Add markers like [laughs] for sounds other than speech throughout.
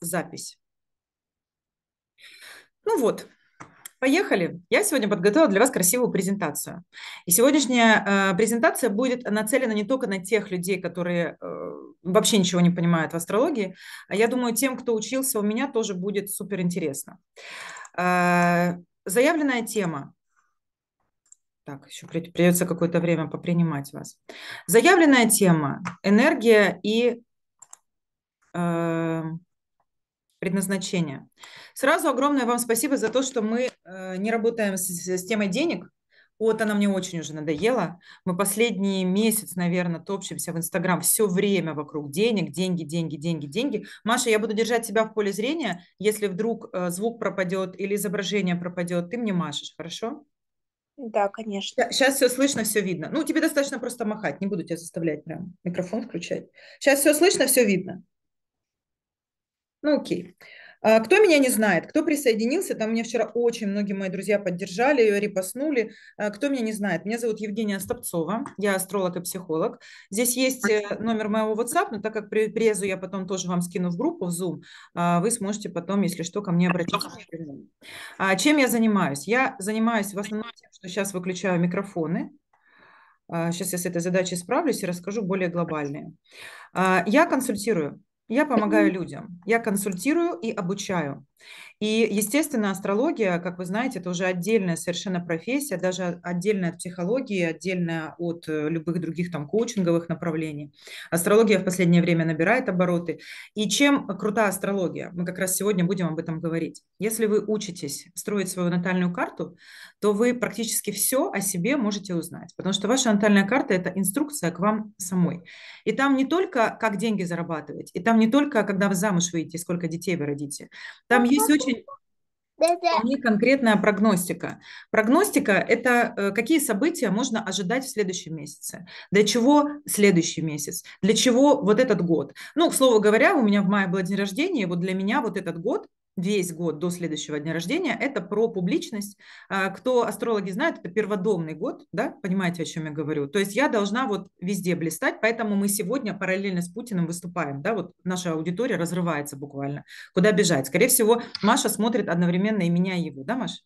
запись. Ну вот, Поехали. Я сегодня подготовила для вас красивую презентацию. И сегодняшняя э, презентация будет нацелена не только на тех людей, которые э, вообще ничего не понимают в астрологии, а я думаю, тем, кто учился у меня, тоже будет супер интересно. Э, заявленная тема. Так, еще придется какое-то время попринимать вас. Заявленная тема – энергия и э, предназначения. Сразу огромное вам спасибо за то, что мы э, не работаем с, с темой денег. Вот она мне очень уже надоела. Мы последний месяц, наверное, топчемся в Инстаграм все время вокруг денег, деньги, деньги, деньги, деньги. Маша, я буду держать тебя в поле зрения. Если вдруг э, звук пропадет или изображение пропадет, ты мне машешь, хорошо? Да, конечно. Сейчас все слышно, все видно. Ну, тебе достаточно просто махать, не буду тебя заставлять прям микрофон включать. Сейчас все слышно, все видно. Ну, окей. А, кто меня не знает, кто присоединился, там меня вчера очень многие мои друзья поддержали, репостнули. А, кто меня не знает, меня зовут Евгения Остапцова, я астролог и психолог. Здесь есть э, номер моего WhatsApp, но так как при презу я потом тоже вам скину в группу, в Zoom, а, вы сможете потом, если что, ко мне обратиться. Чем я занимаюсь? Я занимаюсь в основном тем, что сейчас выключаю микрофоны, Сейчас я с этой задачей справлюсь и расскажу более глобальные. Я консультирую я помогаю людям, я консультирую и обучаю. И, естественно, астрология, как вы знаете, это уже отдельная совершенно профессия, даже отдельная от психологии, отдельная от э, любых других там коучинговых направлений. Астрология в последнее время набирает обороты. И чем крута астрология? Мы как раз сегодня будем об этом говорить. Если вы учитесь строить свою натальную карту, то вы практически все о себе можете узнать, потому что ваша натальная карта – это инструкция к вам самой. И там не только как деньги зарабатывать, и там не только когда вы замуж выйдете, сколько детей вы родите. Там есть очень очень Вполне конкретная прогностика. Прогностика – это э, какие события можно ожидать в следующем месяце, для чего следующий месяц, для чего вот этот год. Ну, к слову говоря, у меня в мае был день рождения, и вот для меня вот этот год весь год до следующего дня рождения, это про публичность. А, кто астрологи знают, это перводомный год, да, понимаете, о чем я говорю? То есть я должна вот везде блистать, поэтому мы сегодня параллельно с Путиным выступаем, да, вот наша аудитория разрывается буквально. Куда бежать? Скорее всего, Маша смотрит одновременно и меня, и его, да, Маша?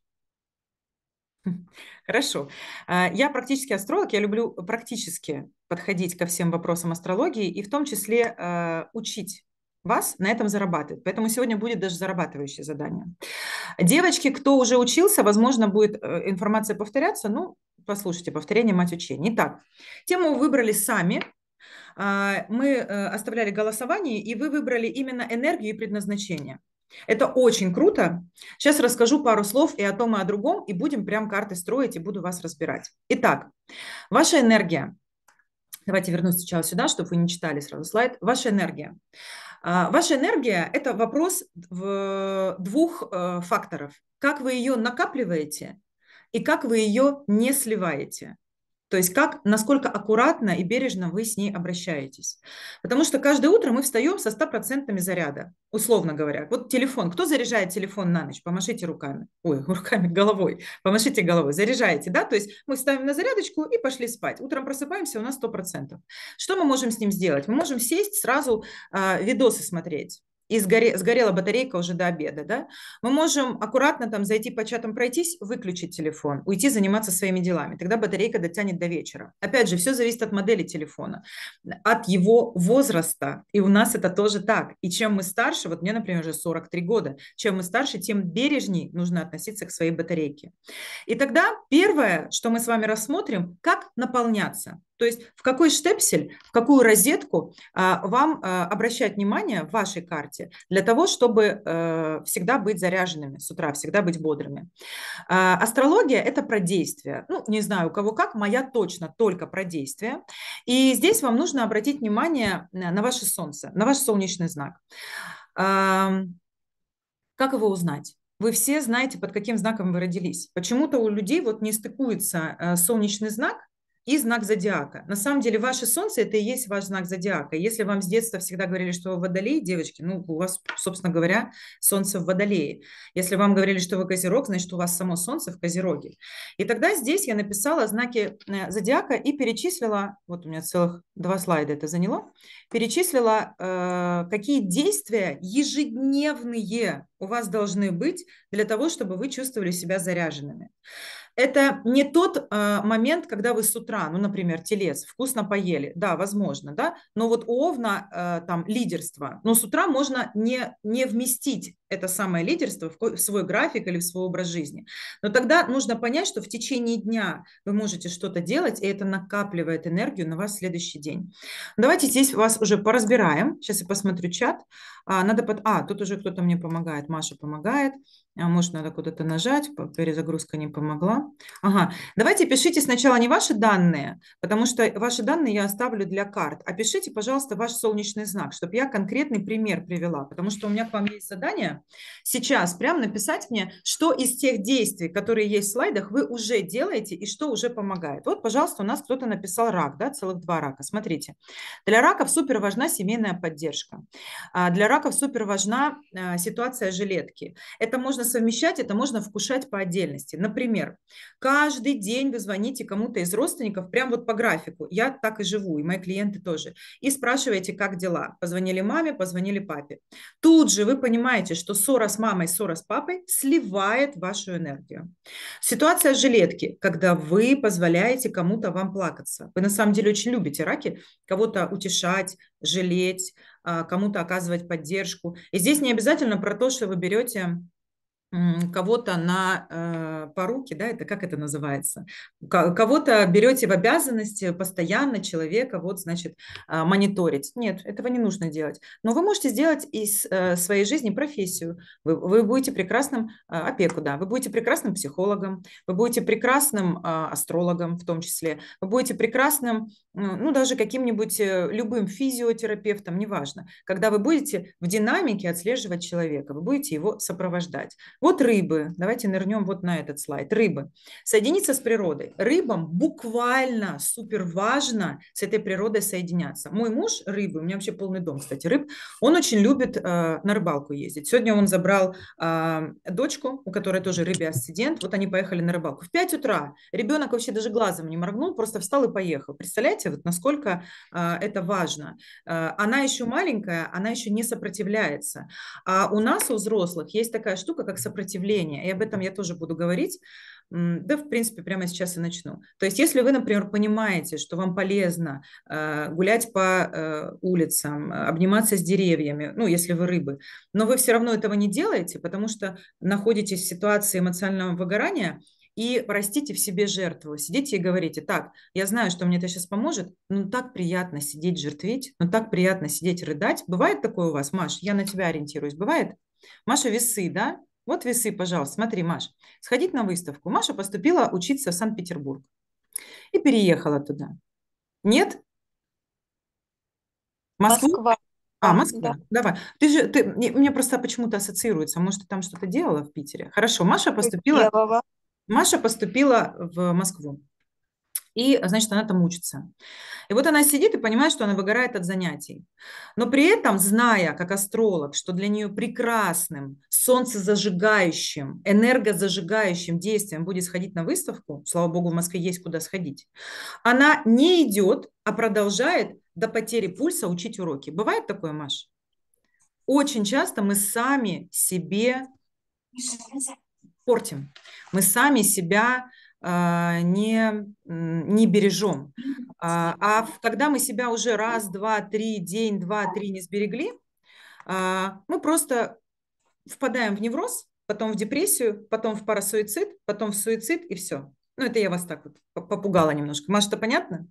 [laughs] Хорошо. А, я практически астролог, я люблю практически подходить ко всем вопросам астрологии и в том числе а, учить вас на этом зарабатывает, Поэтому сегодня будет даже зарабатывающее задание. Девочки, кто уже учился, возможно, будет э, информация повторяться. Ну, послушайте, повторение мать учения. Итак, тему выбрали сами. А, мы э, оставляли голосование, и вы выбрали именно энергию и предназначение. Это очень круто. Сейчас расскажу пару слов и о том, и о другом, и будем прям карты строить, и буду вас разбирать. Итак, ваша энергия Давайте вернусь сначала сюда, чтобы вы не читали сразу слайд. Ваша энергия. А, ваша энергия – это вопрос двух э, факторов. Как вы ее накапливаете и как вы ее не сливаете. То есть как, насколько аккуратно и бережно вы с ней обращаетесь. Потому что каждое утро мы встаем со 100% заряда, условно говоря. Вот телефон. Кто заряжает телефон на ночь? Помашите руками. Ой, [laughs] руками, головой. Помашите головой. Заряжаете, да? То есть мы ставим на зарядочку и пошли спать. Утром просыпаемся, у нас 100%. Что мы можем с ним сделать? Мы можем сесть сразу а, видосы смотреть и сгоре, сгорела батарейка уже до обеда, да, мы можем аккуратно там зайти по чатам пройтись, выключить телефон, уйти заниматься своими делами. Тогда батарейка дотянет до вечера. Опять же, все зависит от модели телефона, от его возраста. И у нас это тоже так. И чем мы старше, вот мне, например, уже 43 года, чем мы старше, тем бережней нужно относиться к своей батарейке. И тогда первое, что мы с вами рассмотрим, как наполняться. То есть в какой штепсель, в какую розетку а, вам а, обращать внимание в вашей карте для того, чтобы э, всегда быть заряженными с утра, всегда быть бодрыми. А, астрология – это про действие. Ну, не знаю, у кого как, моя точно только про действие. И здесь вам нужно обратить внимание на ваше солнце, на ваш солнечный знак. Как его узнать? вы все знаете, под каким знаком вы родились. Почему-то у людей вот не стыкуется э, солнечный знак и знак зодиака. На самом деле, ваше солнце – это и есть ваш знак зодиака. Если вам с детства всегда говорили, что вы водолей, девочки, ну, у вас, собственно говоря, солнце в водолее. Если вам говорили, что вы козерог, значит, у вас само солнце в козероге. И тогда здесь я написала знаки э, зодиака и перечислила, вот у меня целых два слайда это заняло, перечислила, э, какие действия ежедневные у вас должны быть для того, чтобы вы чувствовали себя заряженными. Это не тот э, момент, когда вы с утра, ну, например, телец, вкусно поели, да, возможно, да, но вот у Овна э, там лидерство, но с утра можно не, не вместить это самое лидерство в свой график или в свой образ жизни. Но тогда нужно понять, что в течение дня вы можете что-то делать, и это накапливает энергию на вас в следующий день. Давайте здесь вас уже поразбираем. Сейчас я посмотрю чат. А, надо под... а тут уже кто-то мне помогает. Маша помогает. А, может, надо куда-то нажать, перезагрузка не помогла. Ага, давайте пишите сначала не ваши данные, потому что ваши данные я оставлю для карт, а пишите, пожалуйста, ваш солнечный знак, чтобы я конкретный пример привела, потому что у меня к вам есть задание, Сейчас прям написать мне, что из тех действий, которые есть в слайдах, вы уже делаете и что уже помогает. Вот, пожалуйста, у нас кто-то написал рак, да, целых два рака. Смотрите, для раков супер важна семейная поддержка. А, для раков супер важна а, ситуация жилетки. Это можно совмещать, это можно вкушать по отдельности. Например, каждый день вы звоните кому-то из родственников, прям вот по графику. Я так и живу, и мои клиенты тоже. И спрашиваете, как дела. Позвонили маме, позвонили папе. Тут же вы понимаете, что что ссора с мамой, ссора с папой сливает вашу энергию. Ситуация жилетки, когда вы позволяете кому-то вам плакаться. Вы на самом деле очень любите раки, кого-то утешать, жалеть, а, кому-то оказывать поддержку. И здесь не обязательно про то, что вы берете кого-то на э, поруки, да, это как это называется, кого-то берете в обязанности постоянно человека, вот, значит, э, мониторить. Нет, этого не нужно делать. Но вы можете сделать из э, своей жизни профессию. Вы, вы будете прекрасным э, опеку, да, вы будете прекрасным психологом, вы будете прекрасным э, астрологом в том числе, вы будете прекрасным, ну, даже каким-нибудь э, любым физиотерапевтом, неважно. Когда вы будете в динамике отслеживать человека, вы будете его сопровождать вот рыбы. Давайте нырнем вот на этот слайд. Рыбы. Соединиться с природой. Рыбам буквально супер важно с этой природой соединяться. Мой муж рыбы, у меня вообще полный дом, кстати, рыб, он очень любит э, на рыбалку ездить. Сегодня он забрал э, дочку, у которой тоже рыбий асцендент. Вот они поехали на рыбалку. В 5 утра ребенок вообще даже глазом не моргнул, просто встал и поехал. Представляете, вот насколько э, это важно. Э, она еще маленькая, она еще не сопротивляется. А у нас, у взрослых, есть такая штука, как сопротивление сопротивления, и об этом я тоже буду говорить, да, в принципе, прямо сейчас и начну. То есть, если вы, например, понимаете, что вам полезно э, гулять по э, улицам, обниматься с деревьями, ну, если вы рыбы, но вы все равно этого не делаете, потому что находитесь в ситуации эмоционального выгорания, и простите в себе жертву. Сидите и говорите, так, я знаю, что мне это сейчас поможет, но так приятно сидеть жертвить, но так приятно сидеть рыдать. Бывает такое у вас, Маш? Я на тебя ориентируюсь. Бывает? Маша, весы, да? Вот весы, пожалуйста. Смотри, Маш, сходить на выставку. Маша поступила учиться в Санкт-Петербург и переехала туда. Нет? Москву? Москва. А, Москва. Да. Давай. Ты же, ты, мне просто почему-то ассоциируется. Может, ты там что-то делала в Питере? Хорошо, Маша поступила... Маша поступила в Москву и, значит, она там учится. И вот она сидит и понимает, что она выгорает от занятий. Но при этом, зная, как астролог, что для нее прекрасным, солнцезажигающим, энергозажигающим действием будет сходить на выставку, слава богу, в Москве есть куда сходить, она не идет, а продолжает до потери пульса учить уроки. Бывает такое, Маш? Очень часто мы сами себе портим. Мы сами себя а, не, не бережем. А, а когда мы себя уже раз, два, три, день, два, три не сберегли, а, мы просто впадаем в невроз, потом в депрессию, потом в парасуицид, потом в суицид и все. Ну, это я вас так вот попугала немножко. Маша, это понятно?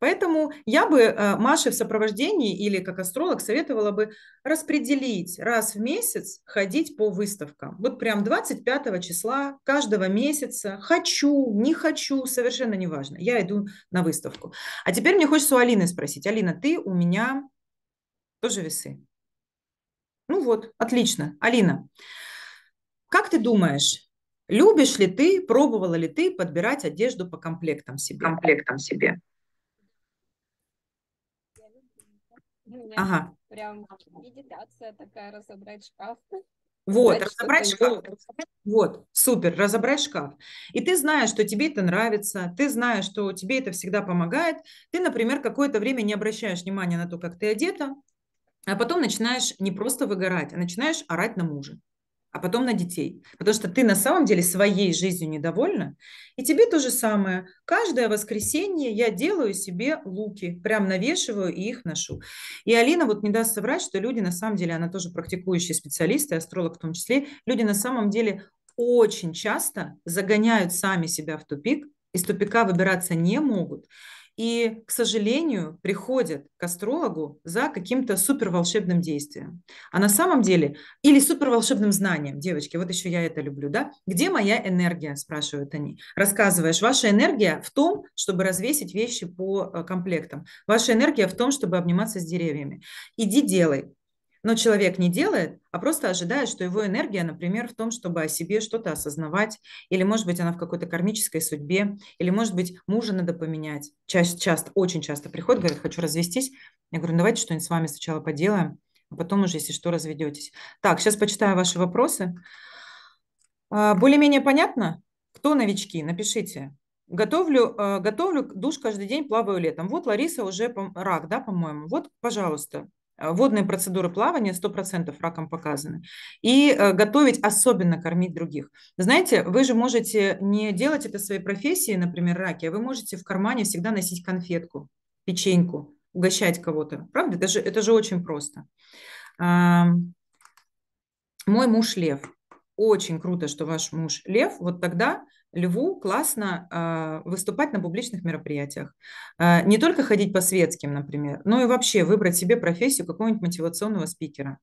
Поэтому я бы э, Маше в сопровождении или как астролог советовала бы распределить раз в месяц ходить по выставкам. Вот прям 25 числа каждого месяца хочу, не хочу, совершенно неважно. Я иду на выставку. А теперь мне хочется у Алины спросить. Алина, ты у меня тоже весы. Ну вот, отлично. Алина, как ты думаешь, Любишь ли ты, пробовала ли ты подбирать одежду по комплектам себе? Комплектам себе. меня ну, ага. прям медитация такая, разобрать шкаф. Вот, разобрать шкаф. Вот, супер, разобрать шкаф. И ты знаешь, что тебе это нравится, ты знаешь, что тебе это всегда помогает. Ты, например, какое-то время не обращаешь внимания на то, как ты одета, а потом начинаешь не просто выгорать, а начинаешь орать на мужа а потом на детей. Потому что ты на самом деле своей жизнью недовольна. И тебе то же самое. Каждое воскресенье я делаю себе луки, прям навешиваю и их ношу. И Алина вот не даст соврать, что люди на самом деле, она тоже практикующий специалист и астролог в том числе, люди на самом деле очень часто загоняют сами себя в тупик, из тупика выбираться не могут, и, к сожалению, приходят к астрологу за каким-то суперволшебным действием. А на самом деле, или суперволшебным знанием, девочки, вот еще я это люблю, да? Где моя энергия, спрашивают они. Рассказываешь, ваша энергия в том, чтобы развесить вещи по э, комплектам. Ваша энергия в том, чтобы обниматься с деревьями. Иди делай. Но человек не делает, а просто ожидает, что его энергия, например, в том, чтобы о себе что-то осознавать, или, может быть, она в какой-то кармической судьбе, или, может быть, мужа надо поменять. Часть часто, очень часто приходит, говорит, хочу развестись. Я говорю, «Ну, давайте что-нибудь с вами сначала поделаем, а потом уже, если что, разведетесь. Так, сейчас почитаю ваши вопросы. А, более-менее понятно? Кто новички? Напишите. Готовлю, а, готовлю душ каждый день, плаваю летом. Вот Лариса уже рак, да, по-моему. Вот, пожалуйста, Э, водные процедуры плавания 100% раком показаны. И э, готовить, особенно кормить других. Знаете, вы же можете не делать это своей профессией, например, раки, а вы можете в кармане всегда носить конфетку, печеньку, угощать кого-то. Правда? Это же, это же очень просто. Мой муж лев. Очень круто, что ваш муж лев. Вот тогда Льву классно э, выступать на публичных мероприятиях. Э, не только ходить по светским, например, но и вообще выбрать себе профессию какого-нибудь мотивационного спикера.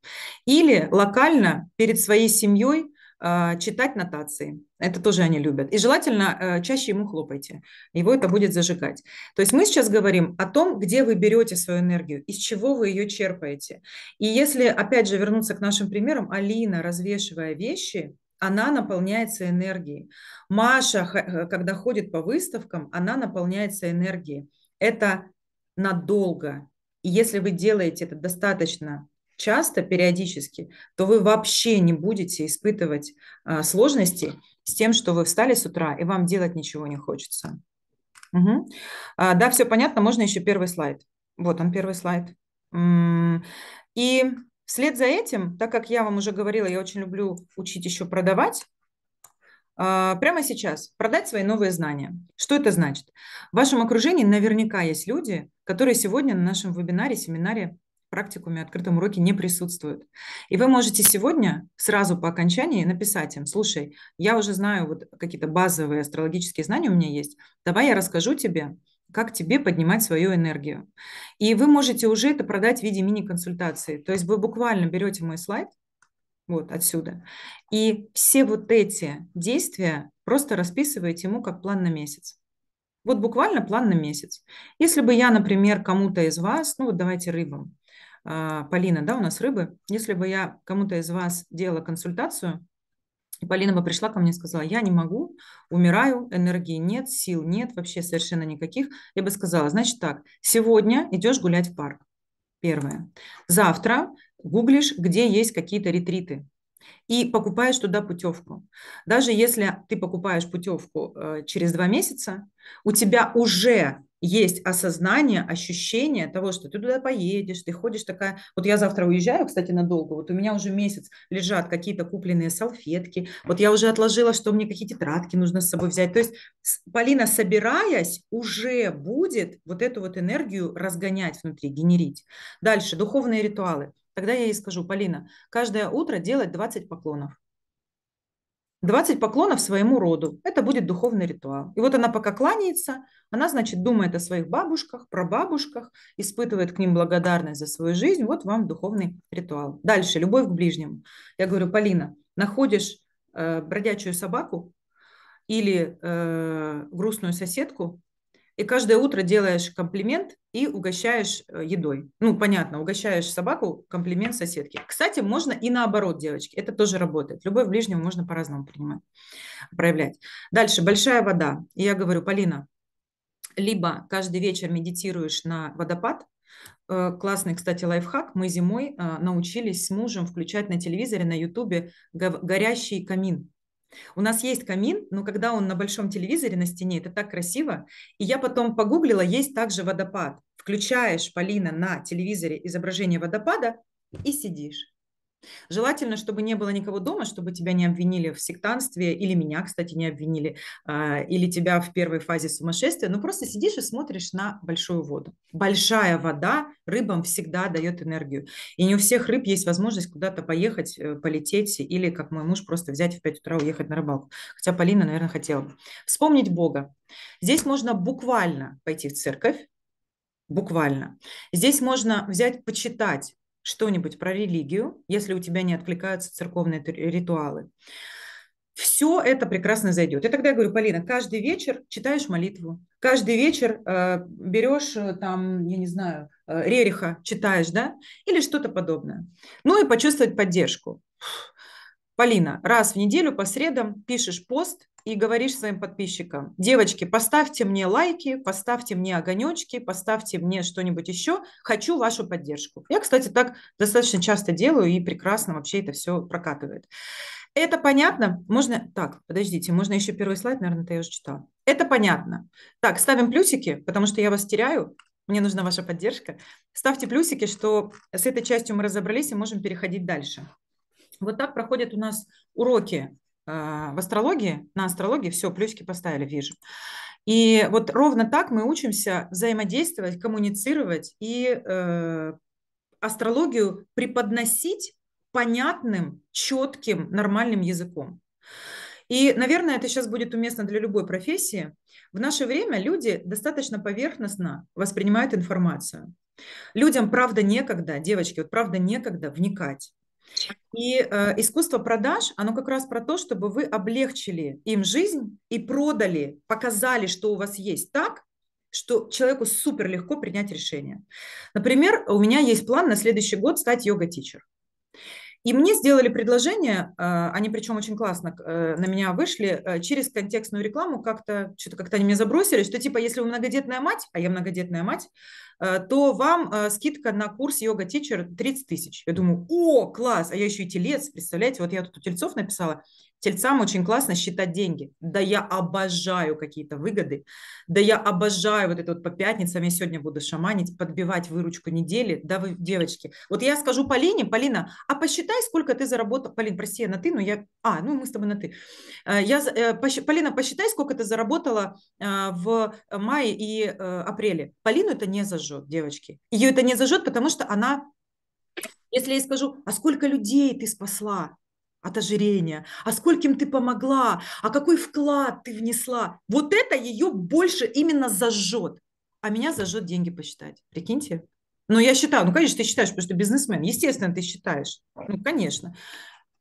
Или локально перед своей семьей э, читать нотации. Это тоже они любят. И желательно э, чаще ему хлопайте. Его это будет зажигать. То есть мы сейчас говорим о том, где вы берете свою энергию, из чего вы ее черпаете. И если, опять же, вернуться к нашим примерам, Алина, развешивая вещи, она наполняется энергией. Маша, когда ходит по выставкам, она наполняется энергией. Это надолго. И если вы делаете это достаточно часто, периодически, то вы вообще не будете испытывать а, сложности с тем, что вы встали с утра, и вам делать ничего не хочется. Угу. А, да, все понятно. Можно еще первый слайд. Вот он, первый слайд. И Вслед за этим, так как я вам уже говорила, я очень люблю учить еще продавать, а, прямо сейчас продать свои новые знания. Что это значит? В вашем окружении наверняка есть люди, которые сегодня на нашем вебинаре, семинаре, практикуме, открытом уроке не присутствуют. И вы можете сегодня сразу по окончании написать им, слушай, я уже знаю вот какие-то базовые астрологические знания у меня есть, давай я расскажу тебе, как тебе поднимать свою энергию. И вы можете уже это продать в виде мини-консультации. То есть вы буквально берете мой слайд, вот отсюда, и все вот эти действия просто расписываете ему как план на месяц. Вот буквально план на месяц. Если бы я, например, кому-то из вас, ну вот давайте рыбам, а, Полина, да, у нас рыбы, если бы я кому-то из вас делала консультацию, и Полина бы пришла ко мне и сказала, я не могу, умираю, энергии нет, сил нет, вообще совершенно никаких. Я бы сказала, значит так, сегодня идешь гулять в парк, первое. Завтра гуглишь, где есть какие-то ретриты, и покупаешь туда путевку. Даже если ты покупаешь путевку э, через два месяца, у тебя уже есть осознание, ощущение того, что ты туда поедешь, ты ходишь такая... Вот я завтра уезжаю, кстати, надолго, вот у меня уже месяц лежат какие-то купленные салфетки, вот я уже отложила, что мне какие тетрадки нужно с собой взять. То есть Полина, собираясь, уже будет вот эту вот энергию разгонять внутри, генерить. Дальше, духовные ритуалы. Тогда я ей скажу, Полина, каждое утро делать 20 поклонов. 20 поклонов своему роду. Это будет духовный ритуал. И вот она пока кланяется, она, значит, думает о своих бабушках, про бабушках, испытывает к ним благодарность за свою жизнь. Вот вам духовный ритуал. Дальше, любовь к ближнему. Я говорю, Полина, находишь э, бродячую собаку или э, грустную соседку, и каждое утро делаешь комплимент и угощаешь э, едой. Ну, понятно, угощаешь собаку, комплимент соседке. Кстати, можно и наоборот, девочки, это тоже работает. Любовь ближнего можно по-разному принимать, проявлять. Дальше, большая вода. Я говорю, Полина, либо каждый вечер медитируешь на водопад, э, Классный, кстати, лайфхак. Мы зимой э, научились с мужем включать на телевизоре, на ютубе горящий камин. У нас есть камин, но когда он на большом телевизоре на стене, это так красиво. И я потом погуглила, есть также водопад. Включаешь, Полина, на телевизоре изображение водопада и сидишь. Желательно, чтобы не было никого дома, чтобы тебя не обвинили в сектанстве, или меня, кстати, не обвинили, а, или тебя в первой фазе сумасшествия, но просто сидишь и смотришь на большую воду. Большая вода рыбам всегда дает энергию. И не у всех рыб есть возможность куда-то поехать, э, полететь, или, как мой муж, просто взять в 5 утра уехать на рыбалку. Хотя Полина, наверное, хотела бы. Вспомнить Бога. Здесь можно буквально пойти в церковь, буквально. Здесь можно взять, почитать что-нибудь про религию, если у тебя не откликаются церковные ритуалы. Все это прекрасно зайдет. И тогда я говорю, Полина, каждый вечер читаешь молитву, каждый вечер э, берешь э, там, я не знаю, э, Рериха читаешь, да, или что-то подобное. Ну и почувствовать поддержку. Полина, раз в неделю по средам пишешь пост и говоришь своим подписчикам, девочки, поставьте мне лайки, поставьте мне огонечки, поставьте мне что-нибудь еще, хочу вашу поддержку. Я, кстати, так достаточно часто делаю и прекрасно вообще это все прокатывает. Это понятно? Можно... Так, подождите, можно еще первый слайд, наверное, это я уже читала. Это понятно. Так, ставим плюсики, потому что я вас теряю. Мне нужна ваша поддержка. Ставьте плюсики, что с этой частью мы разобрались и можем переходить дальше. Вот так проходят у нас уроки а, в астрологии, на астрологии все, плюсики поставили, вижу. И вот ровно так мы учимся взаимодействовать, коммуницировать и э, астрологию преподносить понятным, четким, нормальным языком. И, наверное, это сейчас будет уместно для любой профессии. В наше время люди достаточно поверхностно воспринимают информацию. Людям, правда, некогда, девочки, вот правда, некогда вникать. И э, искусство продаж, оно как раз про то, чтобы вы облегчили им жизнь и продали, показали, что у вас есть так, что человеку супер легко принять решение. Например, у меня есть план на следующий год стать йога-тичер. И мне сделали предложение, а, они причем очень классно э, на меня вышли, э, через контекстную рекламу как-то, что-то как-то они меня забросили, что типа, если вы многодетная мать, а я многодетная мать, э, то вам скидка на курс йога-тичер 30 тысяч. Я думаю, о, класс, а я еще и телец, представляете, вот я тут у тельцов написала – Тельцам очень классно считать деньги. Да я обожаю какие-то выгоды, да я обожаю вот это вот по пятницам, я сегодня буду шаманить, подбивать выручку недели, да вы, девочки. Вот я скажу Полине, Полина, а посчитай, сколько ты заработал, Полин, прости, я на ты, но я, а, ну мы с тобой на ты. Э, я, э, Полина, посчитай, сколько ты заработала э, в мае и апреле. Полину это не зажжет, девочки. Ее это не зажжет, потому что она если я скажу, а сколько людей ты спасла, от ожирения, а скольким ты помогла, а какой вклад ты внесла. Вот это ее больше именно зажжет. А меня зажжет деньги посчитать. Прикиньте. Ну, я считаю, ну, конечно, ты считаешь, потому что бизнесмен, естественно, ты считаешь. Ну, конечно.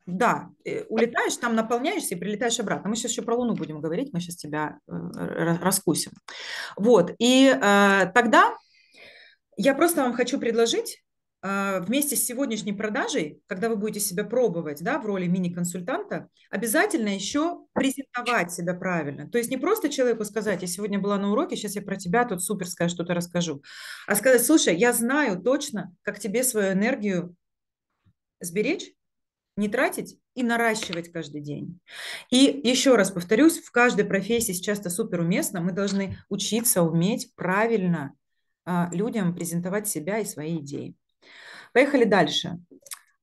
Да, э, улетаешь, там наполняешься и прилетаешь обратно. Мы сейчас еще про Луну будем говорить, мы сейчас тебя э, раскусим. Вот, и э, тогда я просто вам хочу предложить а, вместе с сегодняшней продажей, когда вы будете себя пробовать да, в роли мини-консультанта, обязательно еще презентовать себя правильно. То есть не просто человеку сказать, я сегодня была на уроке, сейчас я про тебя тут суперское что-то расскажу, а сказать, слушай, я знаю точно, как тебе свою энергию сберечь, не тратить и наращивать каждый день. И еще раз повторюсь, в каждой профессии сейчас это суперуместно, мы должны учиться уметь правильно а, людям презентовать себя и свои идеи. Поехали дальше.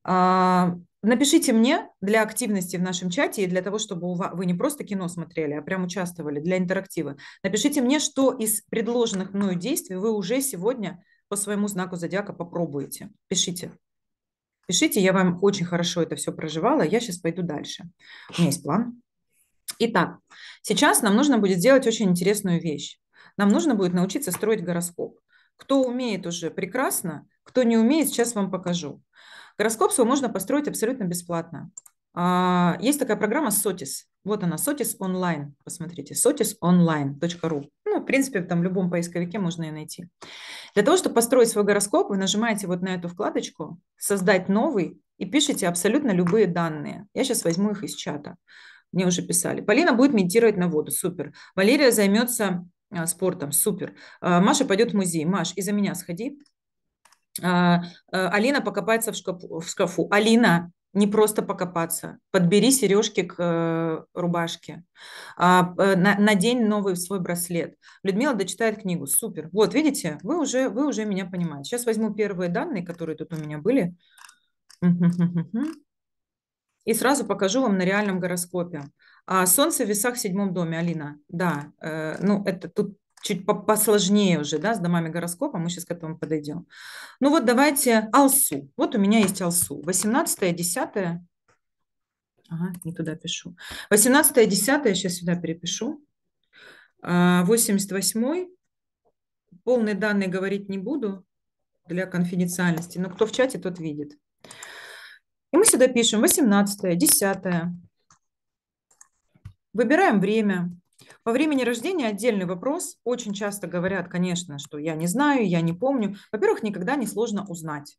А, напишите мне для активности в нашем чате и для того, чтобы вы не просто кино смотрели, а прям участвовали для интерактива. Напишите мне, что из предложенных мною действий вы уже сегодня по своему знаку зодиака попробуете. Пишите. Пишите, я вам очень хорошо это все проживала. Я сейчас пойду дальше. У меня есть план. Итак, сейчас нам нужно будет сделать очень интересную вещь. Нам нужно будет научиться строить гороскоп. Кто умеет уже прекрасно, кто не умеет, сейчас вам покажу. Гороскоп свой можно построить абсолютно бесплатно. А, есть такая программа Сотис. Вот она, Сотис онлайн. Посмотрите, sotisonline.ru. Ну, в принципе, там в любом поисковике можно ее найти. Для того, чтобы построить свой гороскоп, вы нажимаете вот на эту вкладочку «Создать новый» и пишите абсолютно любые данные. Я сейчас возьму их из чата. Мне уже писали. Полина будет медитировать на воду. Супер. Валерия займется а, спортом, супер. А, Маша пойдет в музей. Маш, и за меня сходи. А, Алина покопается в шкафу. В шкафу. Алина, не просто покопаться. Подбери сережки к э, рубашке. Э, надень новый свой браслет. Людмила дочитает книгу. Супер. Вот, видите, вы уже, вы уже меня понимаете. Сейчас возьму первые данные, которые тут у меня были. И сразу покажу вам на реальном гороскопе. А солнце в весах в седьмом доме, Алина, да, э, ну это тут чуть по посложнее уже, да, с домами гороскопа, мы сейчас к этому подойдем. Ну вот давайте Алсу, вот у меня есть Алсу, 18 10 ага, не туда пишу, 18 10 я сейчас сюда перепишу, 88 а, полные данные говорить не буду для конфиденциальности, но кто в чате, тот видит. И мы сюда пишем 18 10 Выбираем время, по времени рождения отдельный вопрос. Очень часто говорят, конечно, что я не знаю, я не помню. Во-первых, никогда не сложно узнать.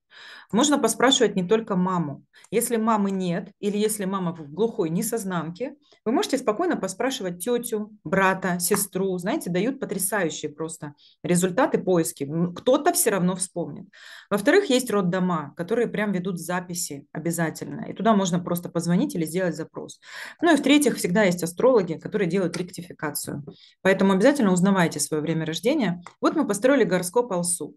Можно поспрашивать не только маму. Если мамы нет, или если мама в глухой несознамке, вы можете спокойно поспрашивать тетю, брата, сестру. Знаете, дают потрясающие просто результаты поиски. Кто-то все равно вспомнит. Во-вторых, есть роддома, которые прям ведут записи обязательно. И туда можно просто позвонить или сделать запрос. Ну и в-третьих, всегда есть астрологи, которые делают ректификацию идентификацию. Поэтому обязательно узнавайте свое время рождения. Вот мы построили гороскоп Алсу.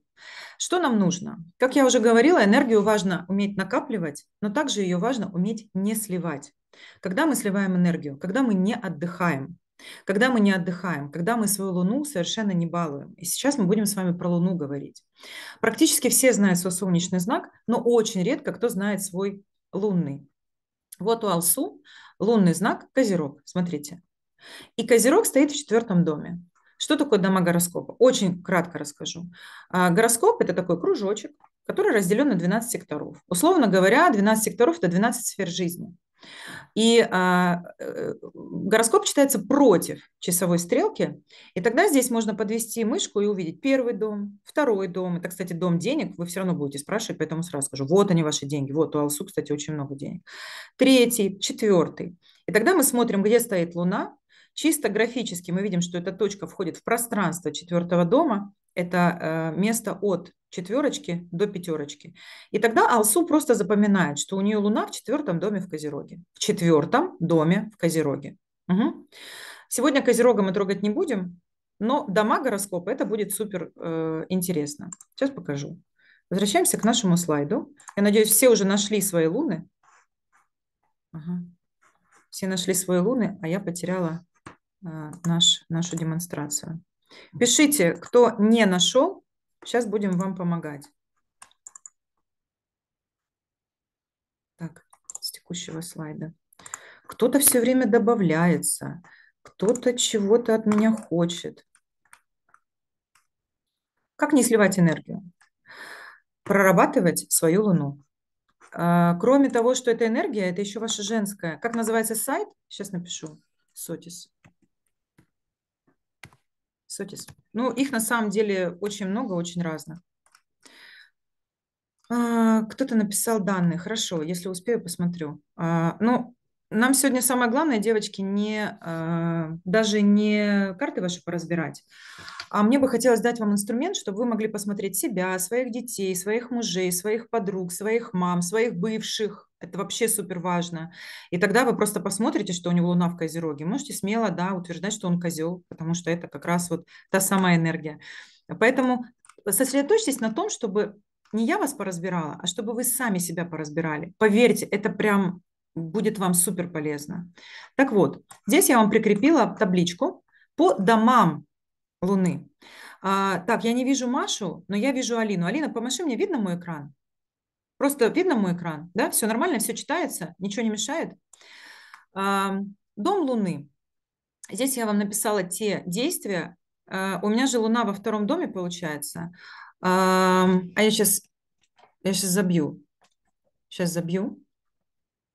Что нам нужно? Как я уже говорила, энергию важно уметь накапливать, но также ее важно уметь не сливать. Когда мы сливаем энергию, когда мы не отдыхаем, когда мы не отдыхаем, когда мы свою Луну совершенно не балуем. И сейчас мы будем с вами про Луну говорить. Практически все знают свой солнечный знак, но очень редко кто знает свой лунный. Вот у Алсу лунный знак Козерог. Смотрите, и Козерог стоит в четвертом доме. Что такое дома гороскопа? Очень кратко расскажу. А, гороскоп – это такой кружочек, который разделен на 12 секторов. Условно говоря, 12 секторов – это 12 сфер жизни. И а, э, гороскоп читается против часовой стрелки, и тогда здесь можно подвести мышку и увидеть первый дом, второй дом. Это, кстати, дом денег, вы все равно будете спрашивать, поэтому сразу скажу, вот они ваши деньги, вот у Алсу, кстати, очень много денег. Третий, четвертый. И тогда мы смотрим, где стоит Луна, Чисто графически мы видим, что эта точка входит в пространство четвертого дома. Это э, место от четверочки до пятерочки. И тогда Алсу просто запоминает, что у нее Луна в четвертом доме в Козероге. В четвертом доме в Козероге. Угу. Сегодня Козерога мы трогать не будем, но дома гороскопа это будет супер э, интересно. Сейчас покажу. Возвращаемся к нашему слайду. Я надеюсь, все уже нашли свои луны. Ага. Все нашли свои луны, а я потеряла а, наш, нашу демонстрацию. Пишите, кто не нашел, сейчас будем вам помогать. Так, с текущего слайда. Кто-то все время добавляется, кто-то чего-то от меня хочет. Как не сливать энергию? Прорабатывать свою луну. А, кроме того, что это энергия, это еще ваша женская. Как называется сайт? Сейчас напишу. Сотис. Сотис. Ну, их на самом деле очень много, очень разных. А, кто-то написал данные. Хорошо, если успею, посмотрю. А, ну нам сегодня самое главное, девочки, не, а, даже не карты ваши поразбирать, а мне бы хотелось дать вам инструмент, чтобы вы могли посмотреть себя, своих детей, своих мужей, своих подруг, своих мам, своих бывших, это вообще супер важно. И тогда вы просто посмотрите, что у него Луна в Козероге. Можете смело да, утверждать, что он козел, потому что это как раз вот та самая энергия. Поэтому сосредоточьтесь на том, чтобы не я вас поразбирала, а чтобы вы сами себя поразбирали. Поверьте, это прям будет вам супер полезно. Так вот, здесь я вам прикрепила табличку по домам Луны. А, так, я не вижу Машу, но я вижу Алину. Алина, помаши мне, видно мой экран? Просто видно мой экран, да? Все нормально, все читается, ничего не мешает. Дом Луны. Здесь я вам написала те действия. Э, у меня же Луна во втором доме получается. А я сейчас, я сейчас забью. Сейчас забью.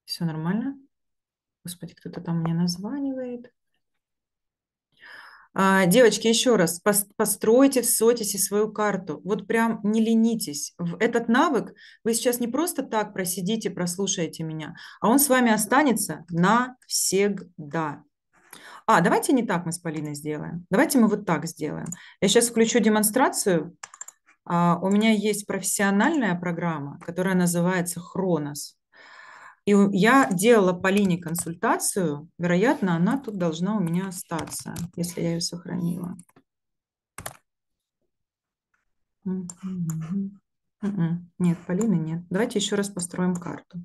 Все нормально. Господи, кто-то там мне названивает. А, девочки, еще раз, постройте в сотисе свою карту. Вот прям не ленитесь. Этот навык вы сейчас не просто так просидите, прослушаете меня, а он с вами останется навсегда. А, давайте не так мы с Полиной сделаем. Давайте мы вот так сделаем. Я сейчас включу демонстрацию. А, у меня есть профессиональная программа, которая называется «Хронос». И я делала Полине консультацию, вероятно, она тут должна у меня остаться, если я ее сохранила. М-м. Нет, Полины нет. Давайте еще раз построим карту.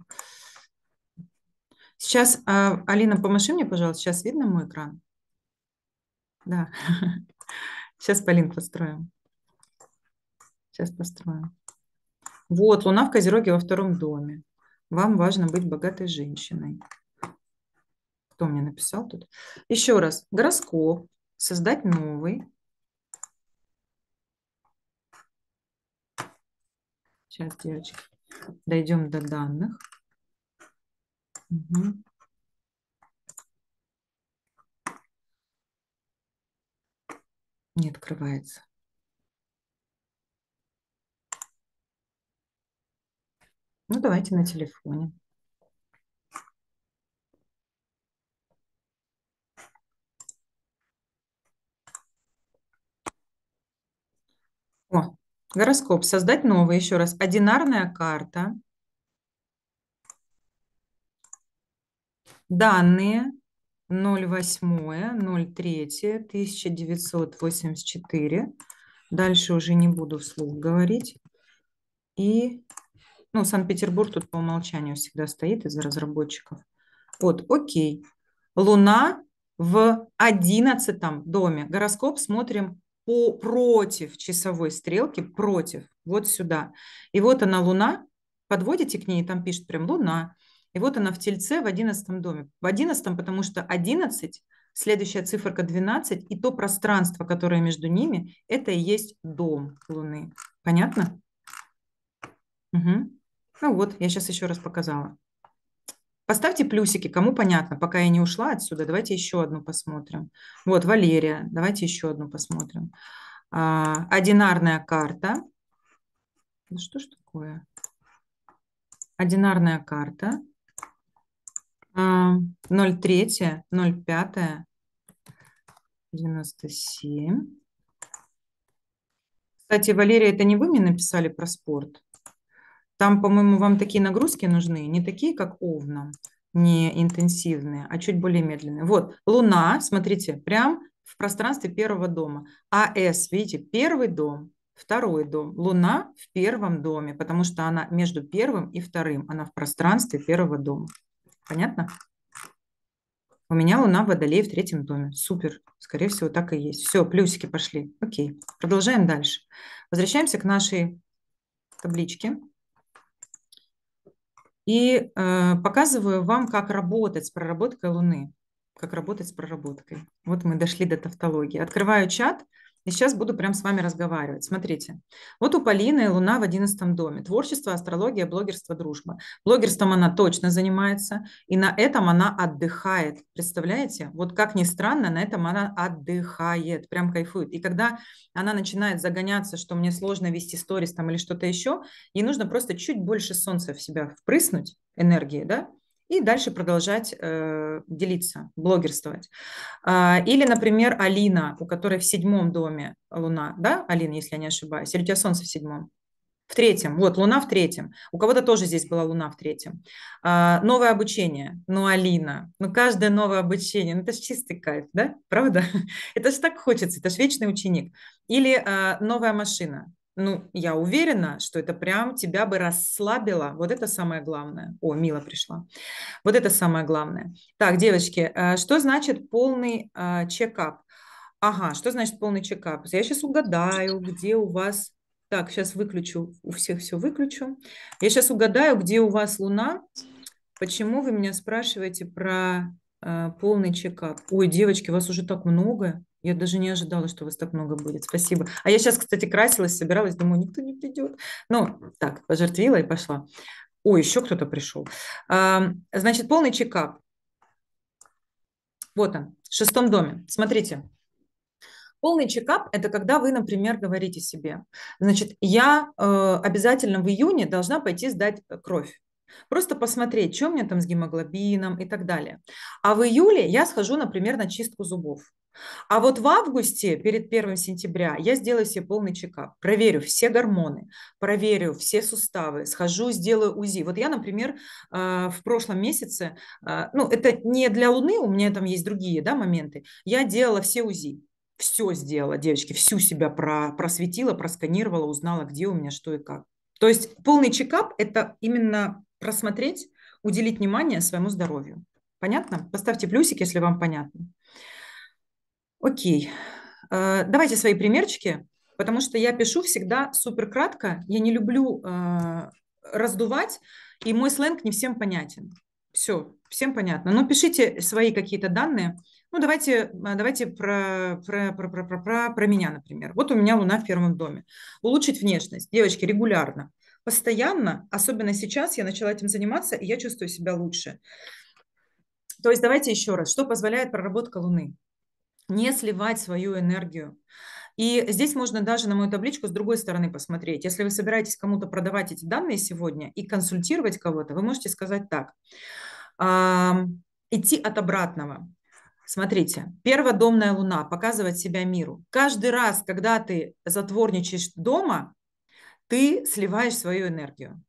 Сейчас, а, Алина, помаши мне, пожалуйста. Сейчас видно мой экран? Да. [laughs] Сейчас Полин построим. Сейчас построим. Вот, Луна в Козероге во втором доме. Вам важно быть богатой женщиной. Кто мне написал тут? Еще раз. Гороскоп. Создать новый. Сейчас, девочки, дойдем до данных. Угу. Не открывается. Ну, давайте на телефоне. О, гороскоп. Создать новый еще раз. Одинарная карта. Данные 08.03.1984. Дальше уже не буду вслух говорить. И ну, Санкт-Петербург тут по умолчанию всегда стоит из за разработчиков. Вот, окей. Луна в одиннадцатом доме. Гороскоп смотрим по, против часовой стрелки, против, вот сюда. И вот она Луна, подводите к ней, там пишет прям Луна. И вот она в Тельце в одиннадцатом доме. В одиннадцатом, потому что одиннадцать следующая циферка 12, и то пространство, которое между ними, это и есть дом Луны. Понятно? Угу. Ну вот, я сейчас еще раз показала. Поставьте плюсики, кому понятно, пока я не ушла отсюда. Давайте еще одну посмотрим. Вот, Валерия, давайте еще одну посмотрим. А, одинарная карта. Ну что ж такое? Одинарная карта. ноль а, ноль третья, 0,3, девяносто семь. Кстати, Валерия, это не вы мне написали про спорт? Там, по-моему, вам такие нагрузки нужны, не такие, как овнам, не интенсивные, а чуть более медленные. Вот, Луна, смотрите, прям в пространстве первого дома. АС, видите, первый дом, второй дом. Луна в первом доме, потому что она между первым и вторым. Она в пространстве первого дома. Понятно? У меня Луна в Водолее в третьем доме. Супер. Скорее всего, так и есть. Все, плюсики пошли. Окей. Продолжаем дальше. Возвращаемся к нашей табличке и э, показываю вам, как работать с проработкой Луны, как работать с проработкой. Вот мы дошли до тавтологии. Открываю чат, и сейчас буду прям с вами разговаривать. Смотрите, вот у Полины Луна в одиннадцатом доме. Творчество, астрология, блогерство, дружба. Блогерством она точно занимается, и на этом она отдыхает. Представляете? Вот как ни странно, на этом она отдыхает, прям кайфует. И когда она начинает загоняться, что мне сложно вести сторис там или что-то еще, ей нужно просто чуть больше солнца в себя впрыснуть, энергии, да, и дальше продолжать э, делиться, блогерствовать. А, или, например, Алина, у которой в седьмом доме Луна, да, Алина, если я не ошибаюсь, или у тебя Солнце в седьмом? В третьем, вот, Луна в третьем. У кого-то тоже здесь была Луна в третьем. А, новое обучение, ну, Алина, ну, каждое новое обучение, ну, это же чистый кайф, да, правда? [laughs] Это же так хочется, это же вечный ученик. Или а, новая машина, ну, я уверена, что это прям тебя бы расслабило. Вот это самое главное. О, Мила пришла. Вот это самое главное. Так, девочки, э, что значит полный э, чекап? Ага, что значит полный чекап? Я сейчас угадаю, где у вас... Так, сейчас выключу, у всех все выключу. Я сейчас угадаю, где у вас луна. Почему вы меня спрашиваете про э, полный чекап? Ой, девочки, вас уже так много. Я даже не ожидала, что вас так много будет. Спасибо. А я сейчас, кстати, красилась, собиралась, думаю, никто не придет. Ну, так, пожертвила и пошла. О, еще кто-то пришел. значит, полный чекап. Вот он, в шестом доме. Смотрите. Полный чекап – это когда вы, например, говорите себе, значит, я э, обязательно в июне должна пойти сдать кровь. Просто посмотреть, что у меня там с гемоглобином и так далее. А в июле я схожу, например, на чистку зубов. А вот в августе, перед первым сентября, я сделаю себе полный чекап, проверю все гормоны, проверю все суставы, схожу, сделаю УЗИ. Вот я, например, э, в прошлом месяце, э, ну, это не для Луны, у меня там есть другие да, моменты, я делала все УЗИ все сделала, девочки, всю себя про, просветила, просканировала, узнала, где у меня что и как. То есть полный чекап – это именно просмотреть, уделить внимание своему здоровью. Понятно? Поставьте плюсик, если вам понятно. Окей. Э, давайте свои примерчики, потому что я пишу всегда супер кратко. Я не люблю э, раздувать, и мой сленг не всем понятен. Все, всем понятно. Но ну, пишите свои какие-то данные. Ну, давайте, э, давайте про, про, про, про, про, про, про меня, например. Вот у меня луна в первом доме. Улучшить внешность. Девочки, регулярно постоянно, особенно сейчас я начала этим заниматься, и я чувствую себя лучше. То есть давайте еще раз, что позволяет проработка Луны? Не сливать свою энергию. И здесь можно даже на мою табличку с другой стороны посмотреть. Если вы собираетесь кому-то продавать эти данные сегодня и консультировать кого-то, вы можете сказать так. Идти от обратного. Смотрите, перводомная луна, показывать себя миру. Каждый раз, когда ты затворничаешь дома, ты сливаешь свою энергию.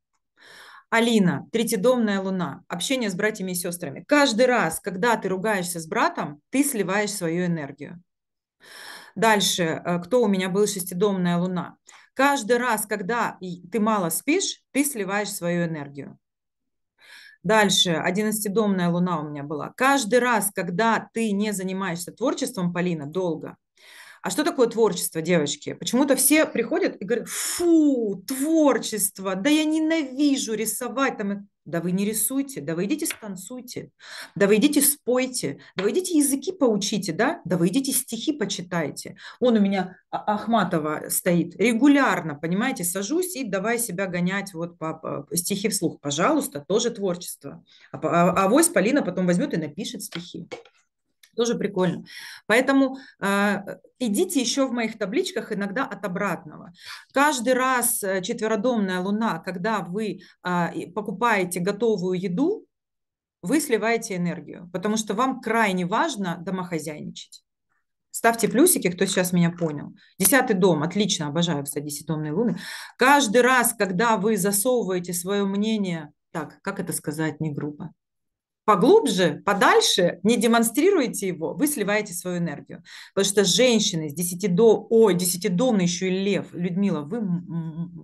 Алина, третидомная луна, общение с братьями и сестрами. Каждый раз, когда ты ругаешься с братом, ты сливаешь свою энергию. Дальше, э, кто у меня был шестидомная луна? Каждый раз, когда ты мало спишь, ты сливаешь свою энергию. Дальше, одиннадцатидомная луна у меня была. Каждый раз, когда ты не занимаешься творчеством, Полина, долго, а что такое творчество, девочки? Почему-то все приходят и говорят, фу, творчество, да я ненавижу рисовать. Там... Да вы не рисуйте, да вы идите станцуйте, да вы идите спойте, да вы идите языки поучите, да, да вы идите стихи почитайте. Он у меня а-, Ахматова стоит регулярно, понимаете, сажусь и давай себя гонять вот по, по стихи вслух. Пожалуйста, тоже творчество. А, а, а авось Полина потом возьмет и напишет стихи тоже прикольно. Поэтому э, идите еще в моих табличках иногда от обратного. Каждый раз э, четверодомная луна, когда вы э, покупаете готовую еду, вы сливаете энергию, потому что вам крайне важно домохозяйничать. Ставьте плюсики, кто сейчас меня понял. Десятый дом, отлично, обожаю, кстати, десятидомные луны. Каждый раз, когда вы засовываете свое мнение, так, как это сказать не грубо, поглубже, подальше, не демонстрируете его, вы сливаете свою энергию. Потому что женщины с десятидом, ой, десятидомный еще и лев, Людмила, вы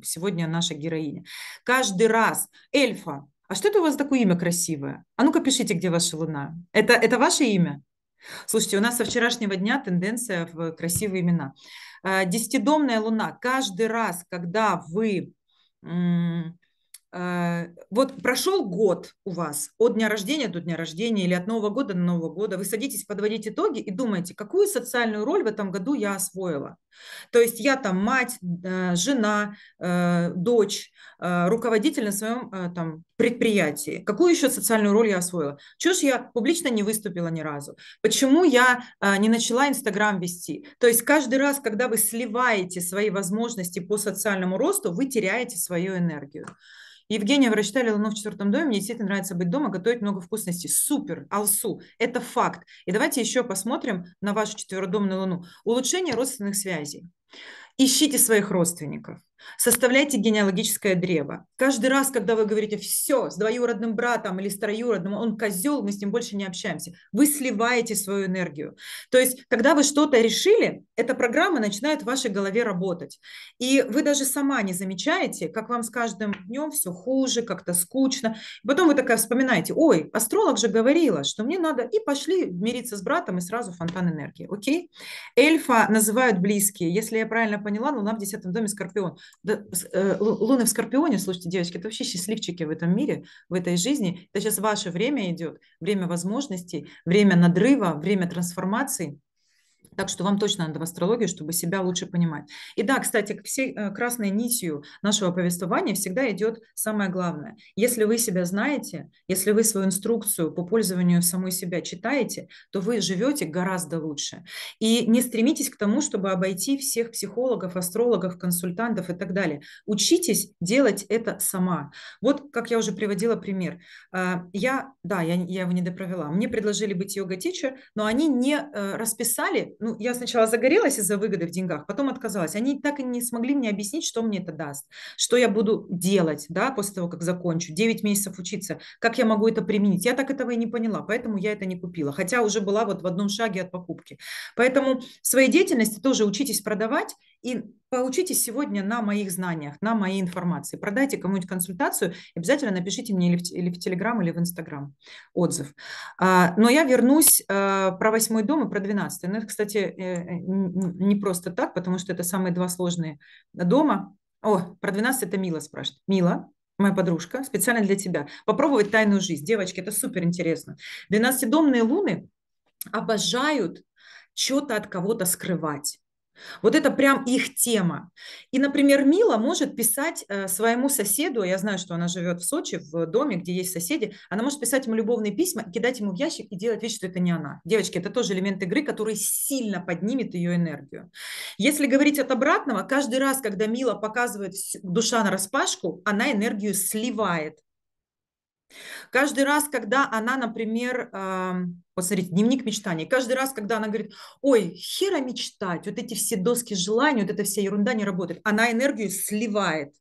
сегодня наша героиня. Каждый раз эльфа, а что это у вас такое имя красивое? А ну-ка пишите, где ваша луна. Это, это ваше имя? Слушайте, у нас со вчерашнего дня тенденция в красивые имена. А, Десятидомная луна. Каждый раз, когда вы Э, вот прошел год у вас от дня рождения до дня рождения или от Нового года до Нового года, вы садитесь подводить итоги и думаете, какую социальную роль в этом году я освоила. То есть я там мать, э, жена, э, дочь, руководитель на своем там, предприятии. Какую еще социальную роль я освоила? Чего ж я публично не выступила ни разу? Почему я не начала Инстаграм вести? То есть каждый раз, когда вы сливаете свои возможности по социальному росту, вы теряете свою энергию. Евгения Врачтали «Луну в четвертом доме». Мне действительно нравится быть дома, готовить много вкусностей. Супер, Алсу, это факт. И давайте еще посмотрим на вашу четверодомную Луну. Улучшение родственных связей. Ищите своих родственников. Составляйте генеалогическое древо. Каждый раз, когда вы говорите «все» с двоюродным братом или с троюродным, он козел, мы с ним больше не общаемся, вы сливаете свою энергию. То есть, когда вы что-то решили, эта программа начинает в вашей голове работать. И вы даже сама не замечаете, как вам с каждым днем все хуже, как-то скучно. потом вы такая вспоминаете «ой, астролог же говорила, что мне надо...» И пошли мириться с братом, и сразу фонтан энергии. Окей? Эльфа называют близкие. Если я правильно поняла, Луна в 10 доме Скорпион. Да, э, луны в Скорпионе, слушайте, девочки, это вообще счастливчики в этом мире, в этой жизни. Это сейчас ваше время идет, время возможностей, время надрыва, время трансформации. Так что вам точно надо в астрологию, чтобы себя лучше понимать. И да, кстати, всей э, красной нитью нашего повествования всегда идет самое главное. Если вы себя знаете, если вы свою инструкцию по пользованию самой себя читаете, то вы живете гораздо лучше. И не стремитесь к тому, чтобы обойти всех психологов, астрологов, консультантов и так далее. Учитесь делать это сама. Вот как я уже приводила пример. Э, я, да, я, я его не допровела. Мне предложили быть йога-тичер, но они не э, расписали, ну, я сначала загорелась из-за выгоды в деньгах, потом отказалась. Они так и не смогли мне объяснить, что мне это даст, что я буду делать, да, после того, как закончу, 9 месяцев учиться, как я могу это применить. Я так этого и не поняла, поэтому я это не купила, хотя уже была вот в одном шаге от покупки. Поэтому в своей деятельности тоже учитесь продавать и Поучитесь сегодня на моих знаниях, на моей информации. Продайте кому-нибудь консультацию, обязательно напишите мне или в, или Телеграм, или в Инстаграм отзыв. А, но я вернусь э, про восьмой дом и про двенадцатый. Ну, это, кстати, э, э, не просто так, потому что это самые два сложные дома. О, про двенадцатый это Мила спрашивает. Мила, моя подружка, специально для тебя. Попробовать тайную жизнь. Девочки, это супер интересно. 12-домные луны обожают что-то от кого-то скрывать. Вот это прям их тема. И, например, Мила может писать э, своему соседу, я знаю, что она живет в Сочи, в доме, где есть соседи, она может писать ему любовные письма, кидать ему в ящик и делать вид, что это не она. Девочки, это тоже элемент игры, который сильно поднимет ее энергию. Если говорить от обратного, каждый раз, когда Мила показывает душа на распашку, она энергию сливает. Каждый раз, когда она, например, вот смотрите, дневник мечтаний, каждый раз, когда она говорит, ой, хера мечтать, вот эти все доски желаний, вот эта вся ерунда не работает, она энергию сливает.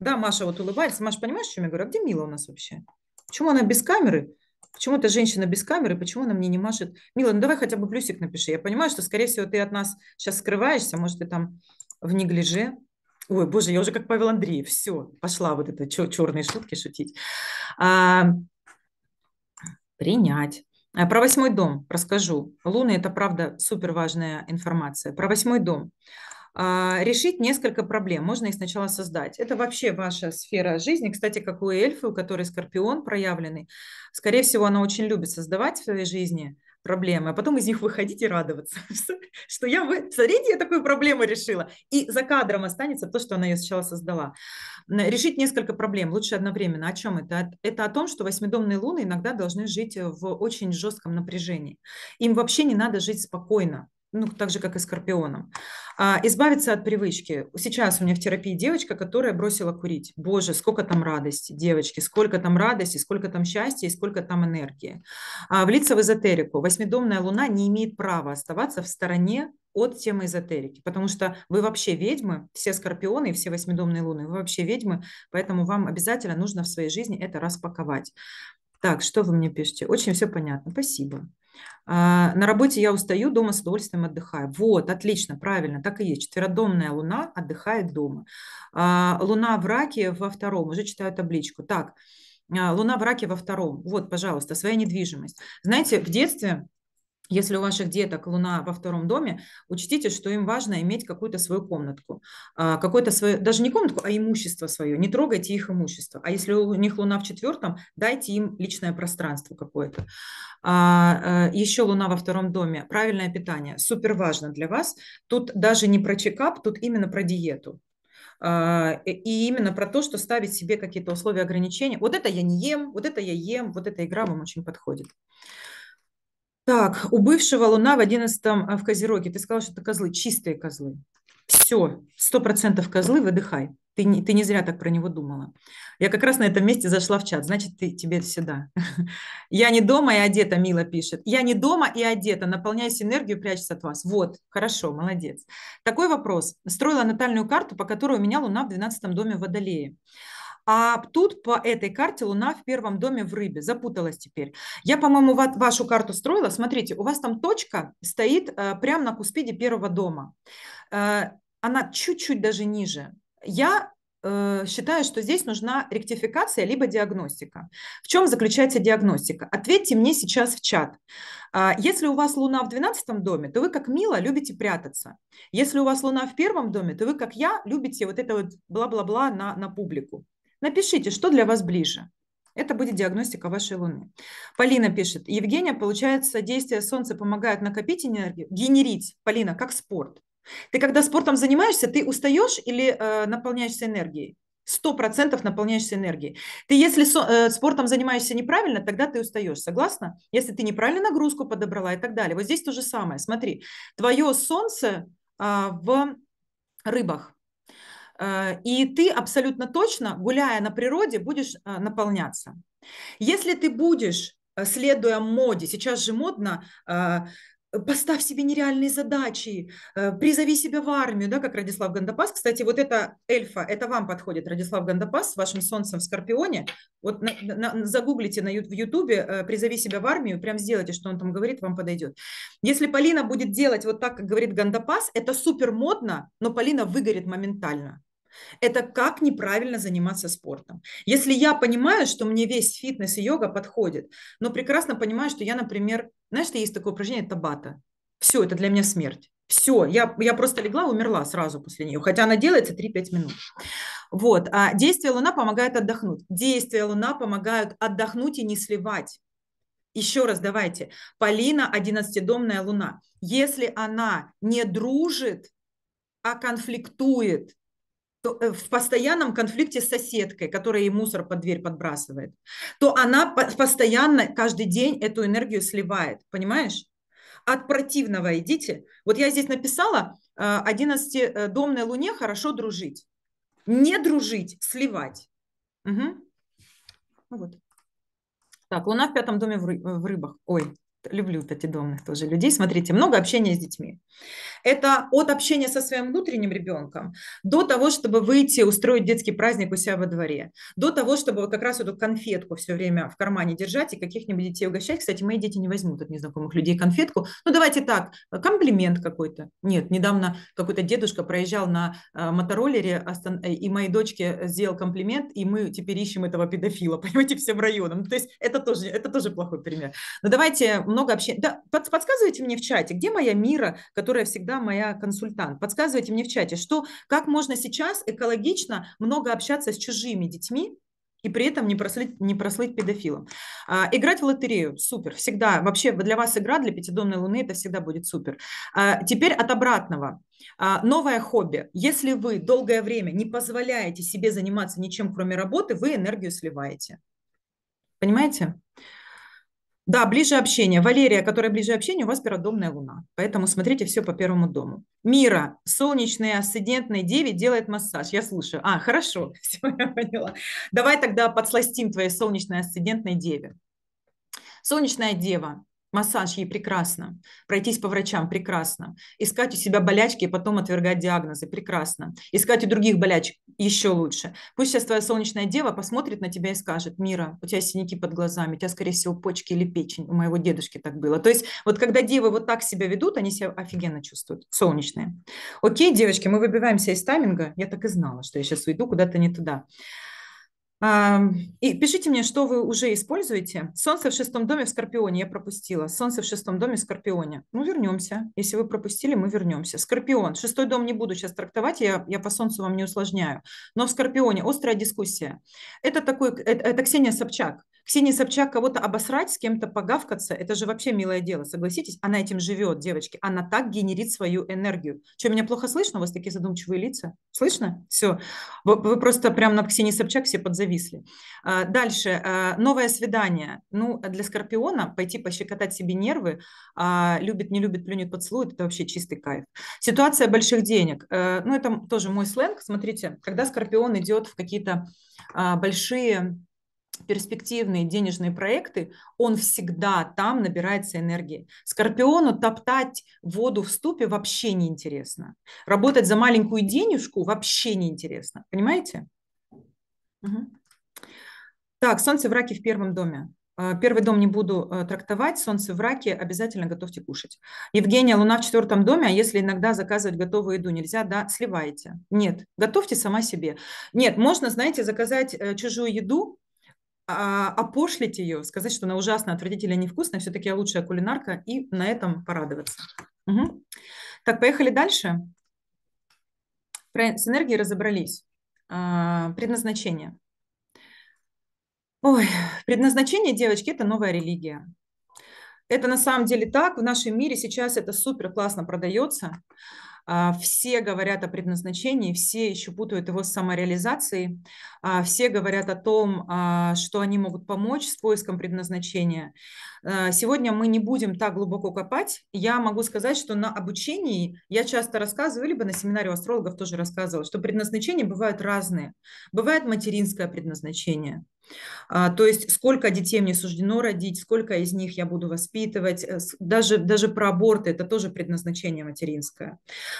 Да, Маша вот улыбается, Маша, понимаешь, о чем я говорю? А где Мила у нас вообще? Почему она без камеры? Почему эта женщина без камеры? Почему она мне не машет? Мила, ну давай хотя бы плюсик напиши. Я понимаю, что, скорее всего, ты от нас сейчас скрываешься, может, ты там в неглиже. Ой, боже, я уже как Павел Андреев, все, пошла вот это чер- черные шутки шутить. А, принять. А, про восьмой дом расскажу. Луны – это, правда, супер важная информация. Про восьмой дом. А, решить несколько проблем. Можно их сначала создать. Это вообще ваша сфера жизни. Кстати, как у эльфы, у которой скорпион проявленный. Скорее всего, она очень любит создавать в своей жизни – проблемы, а потом из них выходить и радоваться, [laughs] что я, вы... смотрите, я такую проблему решила. И за кадром останется то, что она ее сначала создала. Решить несколько проблем, лучше одновременно. О чем это? Это о том, что восьмидомные луны иногда должны жить в очень жестком напряжении. Им вообще не надо жить спокойно ну, так же, как и скорпионом. А, избавиться от привычки. Сейчас у меня в терапии девочка, которая бросила курить. Боже, сколько там радости, девочки, сколько там радости, сколько там счастья и сколько там энергии. А, влиться в эзотерику. Восьмидомная луна не имеет права оставаться в стороне от темы эзотерики, потому что вы вообще ведьмы, все скорпионы и все восьмидомные луны, вы вообще ведьмы, поэтому вам обязательно нужно в своей жизни это распаковать. Так, что вы мне пишете? Очень все понятно, спасибо. А, на работе я устаю, дома с удовольствием отдыхаю. Вот, отлично, правильно, так и есть. Четверодомная луна отдыхает дома. А, луна в раке во втором, уже читаю табличку. Так, а, луна в раке во втором. Вот, пожалуйста, своя недвижимость. Знаете, в детстве если у ваших деток Луна во втором доме, учтите, что им важно иметь какую-то свою комнатку, а, какое-то свое, даже не комнатку, а имущество свое. Не трогайте их имущество. А если у них Луна в четвертом, дайте им личное пространство какое-то. А, э, еще Луна во втором доме. Правильное питание. Супер важно для вас. Тут даже не про чекап, тут именно про диету. А, и именно про то, что ставить себе какие-то условия ограничения. Вот это я не ем, вот это я ем, вот эта игра вам очень подходит. Так, у бывшего Луна в одиннадцатом а, в Козероге. Ты сказал, что это козлы, чистые козлы. Все, сто процентов козлы, выдыхай. Ты не, ты не зря так про него думала. Я как раз на этом месте зашла в чат. Значит, ты, тебе всегда. [laughs] Я не дома и одета, Мила пишет. Я не дома и одета. Наполняюсь энергию, прячусь от вас. Вот, хорошо, молодец. Такой вопрос. Строила натальную карту, по которой у меня Луна в 12 доме Водолея. А тут по этой карте Луна в первом доме в рыбе. Запуталась теперь. Я, по-моему, вашу карту строила. Смотрите, у вас там точка стоит э, прямо на куспиде первого дома. Э, она чуть-чуть даже ниже. Я э, считаю, что здесь нужна ректификация либо диагностика. В чем заключается диагностика? Ответьте мне сейчас в чат. Если у вас Луна в 12 доме, то вы как Мила любите прятаться. Если у вас Луна в первом доме, то вы как я любите вот это вот бла-бла-бла на, на публику. Напишите, что для вас ближе. Это будет диагностика вашей Луны. Полина пишет, Евгения, получается, действие Солнца помогает накопить энергию, генерить. Полина, как спорт. Ты когда спортом занимаешься, ты устаешь или э, наполняешься энергией? Сто процентов наполняешься энергией. Ты если со, э, спортом занимаешься неправильно, тогда ты устаешь, согласна? Если ты неправильно нагрузку подобрала и так далее. Вот здесь то же самое. Смотри, твое солнце э, в рыбах. Э, и ты абсолютно точно, гуляя на природе, будешь э, наполняться. Если ты будешь, э, следуя моде, сейчас же модно поставь себе нереальные задачи, призови себя в армию, да, как Радислав Гандапас. Кстати, вот это эльфа, это вам подходит, Радислав Гандапас, с вашим солнцем в Скорпионе. Вот на, на, загуглите на, в Ютубе «Призови себя в армию», прям сделайте, что он там говорит, вам подойдет. Если Полина будет делать вот так, как говорит Гандапас, это супер модно, но Полина выгорит моментально. Это как неправильно заниматься спортом. Если я понимаю, что мне весь фитнес и йога подходит, но прекрасно понимаю, что я, например, знаешь, что есть такое упражнение табата. Все, это для меня смерть. Все, я, я просто легла, умерла сразу после нее, хотя она делается 3-5 минут. Вот, а действия Луна помогают отдохнуть. Действия Луна помогают отдохнуть и не сливать. Еще раз давайте. Полина, одиннадцатидомная Луна. Если она не дружит, а конфликтует – Э, в постоянном конфликте с соседкой, которая ей мусор под дверь подбрасывает, то она постоянно каждый день эту энергию сливает, понимаешь? От противного идите. Вот я здесь написала, 11-домной э, луне хорошо дружить. Не дружить, сливать. Угу. Вот. Так, луна в пятом доме в, в рыбах. Ой, люблю пятидомных тоже людей. Смотрите, много общения с детьми. Это от общения со своим внутренним ребенком до того, чтобы выйти, устроить детский праздник у себя во дворе, до того, чтобы вот как раз эту конфетку все время в кармане держать и каких-нибудь детей угощать. Кстати, мои дети не возьмут от незнакомых людей конфетку. Ну, давайте так, комплимент какой-то. Нет, недавно какой-то дедушка проезжал на э, мотороллере, э, и моей дочке сделал комплимент, и мы теперь ищем этого педофила, [laughs] понимаете, всем районом. То есть это тоже, это тоже плохой пример. Но давайте много общения. Да, подсказывайте мне в чате, где моя Мира, которая всегда моя консультант. Подсказывайте мне в чате, что как можно сейчас экологично много общаться с чужими детьми, и при этом не прослыть, не прослыть педофилом. А, играть в лотерею – супер, всегда. Вообще для вас игра, для пятидомной луны – это всегда будет супер. А, теперь от обратного. А, новое хобби. Если вы долгое время не позволяете себе заниматься ничем, кроме работы, вы энергию сливаете. Понимаете? Да, ближе общение. Валерия, которая ближе общения, у вас пиродомная луна. Поэтому смотрите все по первому дому. Мира, солнечный асцендентный 9 делает массаж. Я слушаю. А, хорошо, [laughs] все, я поняла. Давай тогда подсластим твоей солнечной асцендентной деве. Солнечная дева массаж ей прекрасно, пройтись по врачам прекрасно, искать у себя болячки и потом отвергать диагнозы прекрасно, искать у других болячек еще лучше. Пусть сейчас твоя солнечная дева посмотрит на тебя и скажет, Мира, у тебя синяки под глазами, у тебя, скорее всего, почки или печень, у моего дедушки так было. То есть вот когда девы вот так себя ведут, они себя офигенно чувствуют, солнечные. Окей, девочки, мы выбиваемся из тайминга, я так и знала, что я сейчас уйду куда-то не туда. И пишите мне, что вы уже используете. Солнце в шестом доме в Скорпионе я пропустила. Солнце в шестом доме в Скорпионе. Ну, вернемся. Если вы пропустили, мы вернемся. Скорпион. Шестой дом не буду сейчас трактовать, я, я по Солнцу вам не усложняю. Но в Скорпионе острая дискуссия. Это такой, это, это Ксения Собчак. Ксения Собчак кого-то обосрать, с кем-то погавкаться, это же вообще милое дело, согласитесь? Она этим живет, девочки. Она так генерит свою энергию. Что, меня плохо слышно? У вас такие задумчивые лица? Слышно? Все. Вы, вы просто прям на Ксении Собчак все подзависли. А, дальше. А, новое свидание. Ну, для Скорпиона пойти пощекотать себе нервы, а, любит, не любит, плюнет, поцелует, это вообще чистый кайф. Ситуация больших денег. Э, ну, это тоже мой сленг. Смотрите, когда Скорпион идет в какие-то большие перспективные денежные проекты, он всегда там набирается энергии. Скорпиону топтать воду в ступе вообще неинтересно. Работать за маленькую денежку вообще неинтересно. Понимаете? Угу. Так, солнце в раке в первом доме. Э, первый дом не буду э, трактовать, солнце в раке, обязательно готовьте кушать. Евгения, луна в четвертом доме, а если иногда заказывать готовую еду нельзя, да, сливайте. Нет, готовьте сама себе. Нет, можно, знаете, заказать э, чужую еду, а, опошлить ее, сказать, что она ужасно отвратительная, невкусная, все-таки я лучшая кулинарка, и на этом порадоваться. Угу. Так, поехали дальше. Про синергии разобрались. А, предназначение. Ой, предназначение, девочки, это новая религия. Это на самом деле так. В нашем мире сейчас это супер классно продается. А, все говорят о предназначении, все еще путают его с самореализацией, а, все говорят о том, а, что они могут помочь с поиском предназначения. Сегодня мы не будем так глубоко копать. Я могу сказать, что на обучении я часто рассказываю, либо на семинаре у астрологов тоже рассказывала, что предназначения бывают разные. Бывает материнское предназначение, а, то есть сколько детей мне суждено родить, сколько из них я буду воспитывать. Э, даже, даже про аборты – это тоже предназначение материнское.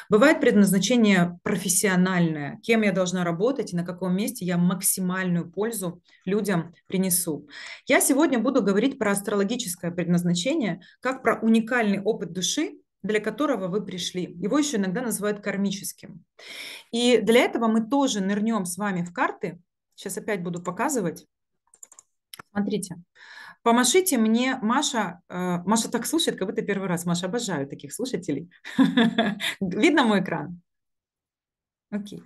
Бывает предназначение профессиональное, кем я должна работать и на каком месте я максимальную пользу людям принесу. Я сегодня буду говорить про астрологическое предназначение, как про уникальный опыт души, для которого вы пришли. Его еще иногда называют кармическим. И для этого мы тоже нырнем с вами в карты. Сейчас опять буду показывать. Смотрите, помашите мне, Маша, э, Маша так слушает, как будто первый раз. Маша, обожаю таких слушателей. [laughs] Видно мой экран? Окей.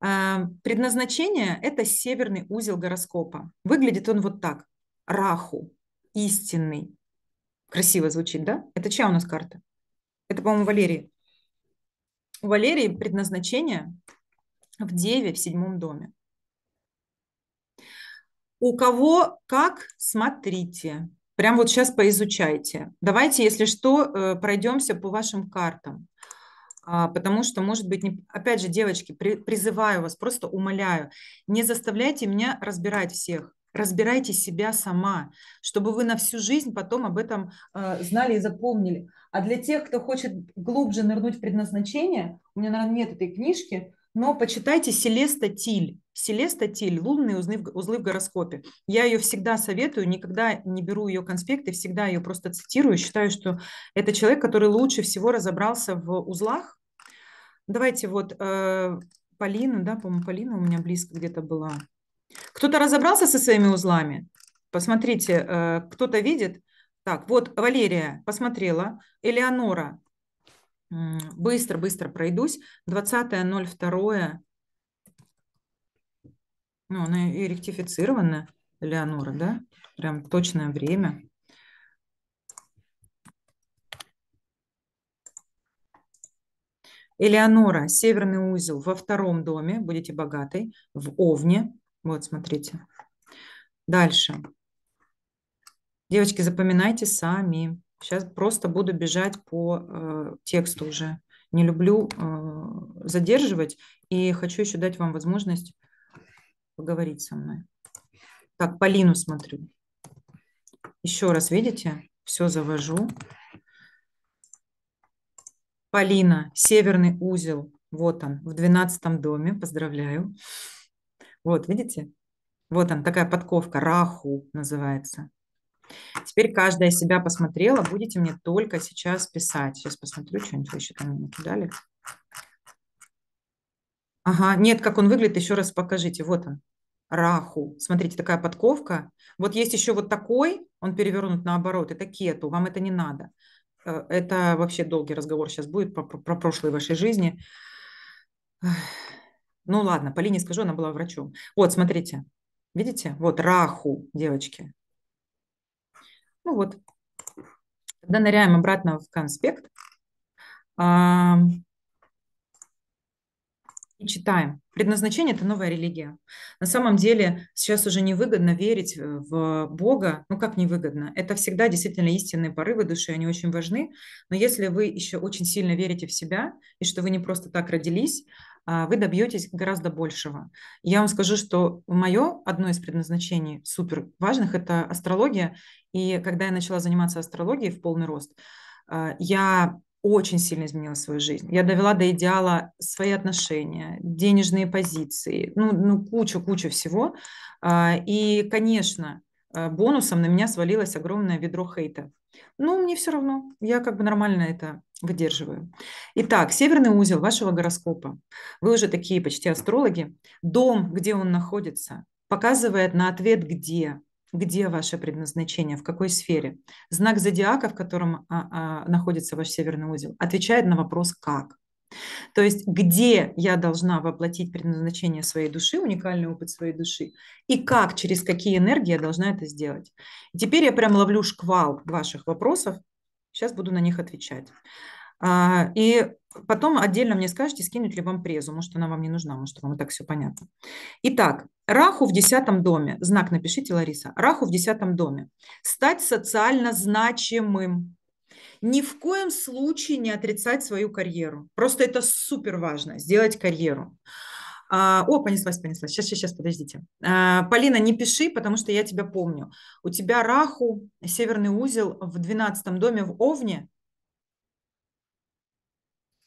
А, предназначение – это северный узел гороскопа. Выглядит он вот так. Раху, истинный. Красиво звучит, да? Это чья у нас карта? Это, по-моему, Валерий. У Валерии предназначение в Деве, в седьмом доме. У кого как, смотрите. Прям вот сейчас поизучайте. Давайте, если что, э, пройдемся по вашим картам. А, потому что, может быть, не... опять же, девочки, при... призываю вас, просто умоляю, не заставляйте меня разбирать всех. Разбирайте себя сама, чтобы вы на всю жизнь потом об этом э, знали и запомнили. А для тех, кто хочет глубже нырнуть в предназначение, у меня, наверное, нет этой книжки, но почитайте Селеста Тиль. Селеста Тиль «Лунные узлы в, узлы в гороскопе». Я ее всегда советую, никогда не беру ее конспекты, всегда ее просто цитирую. Считаю, что это человек, который лучше всего разобрался в узлах. Давайте вот э, Полина, да, по-моему, Полина у меня близко где-то была. Кто-то разобрался со своими узлами? Посмотрите, э, кто-то видит? Так, вот Валерия посмотрела, Элеонора Быстро-быстро пройдусь. 20.02. Ну, она и ректифицирована, Леонора, да? Прям точное время. Элеонора, северный узел во втором доме, будете богатой, в Овне. Вот, смотрите. Дальше. Девочки, запоминайте сами. Сейчас просто буду бежать по э, тексту уже. Не люблю э, задерживать и хочу еще дать вам возможность поговорить со мной. Так, Полину смотрю. Еще раз, видите, все завожу. Полина, северный узел, вот он, в 12 доме, поздравляю. Вот, видите? Вот он, такая подковка, раху называется. Теперь каждая себя посмотрела, будете мне только сейчас писать. Сейчас посмотрю, что-нибудь вы еще там не Ага, нет, как он выглядит, еще раз покажите. Вот он, раху. Смотрите, такая подковка. Вот есть еще вот такой, он перевернут наоборот, это кету, вам это не надо. Э, это вообще долгий разговор сейчас будет про, про, про прошлые вашей жизни. Ну ладно, Полине скажу, она была врачом. Вот, смотрите, видите, вот раху, девочки, ну вот, тогда ныряем обратно в конспект и читаем. Предназначение – это новая религия. На самом деле сейчас уже невыгодно верить э, в Бога. Ну как невыгодно? Это всегда действительно истинные порывы души, они очень важны. Но если вы еще очень сильно верите в себя, и что вы не просто так родились, а, вы добьетесь гораздо большего. Я вам скажу, что мое одно из предназначений супер важных – это астрология. И когда я начала заниматься астрологией в полный рост, а, я очень сильно изменила свою жизнь. Я довела до идеала свои отношения, денежные позиции, ну, ну кучу-кучу всего. А, и, конечно, бонусом на меня свалилось огромное ведро хейта. Ну, мне все равно, я как бы нормально это выдерживаю. Итак, северный узел вашего гороскопа. Вы уже такие почти астрологи. Дом, где он находится, показывает на ответ «где», где ваше предназначение, в какой сфере. Знак зодиака, в котором а, а, находится ваш северный узел, отвечает на вопрос «как». То есть где я должна воплотить предназначение своей души, уникальный опыт своей души, и как, через какие энергии я должна это сделать. И теперь я прям ловлю шквал ваших вопросов, сейчас буду на них отвечать. А, и потом отдельно мне скажете, скинуть ли вам презу, может, она вам не нужна, может, вам и так все понятно. Итак, Раху в десятом доме, знак напишите, Лариса, Раху в десятом доме, стать социально значимым, ни в коем случае не отрицать свою карьеру. Просто это супер важно, сделать карьеру. А, о, понеслась, понеслась. Сейчас, сейчас, подождите. А, Полина, не пиши, потому что я тебя помню. У тебя Раху, северный узел в 12 доме в Овне.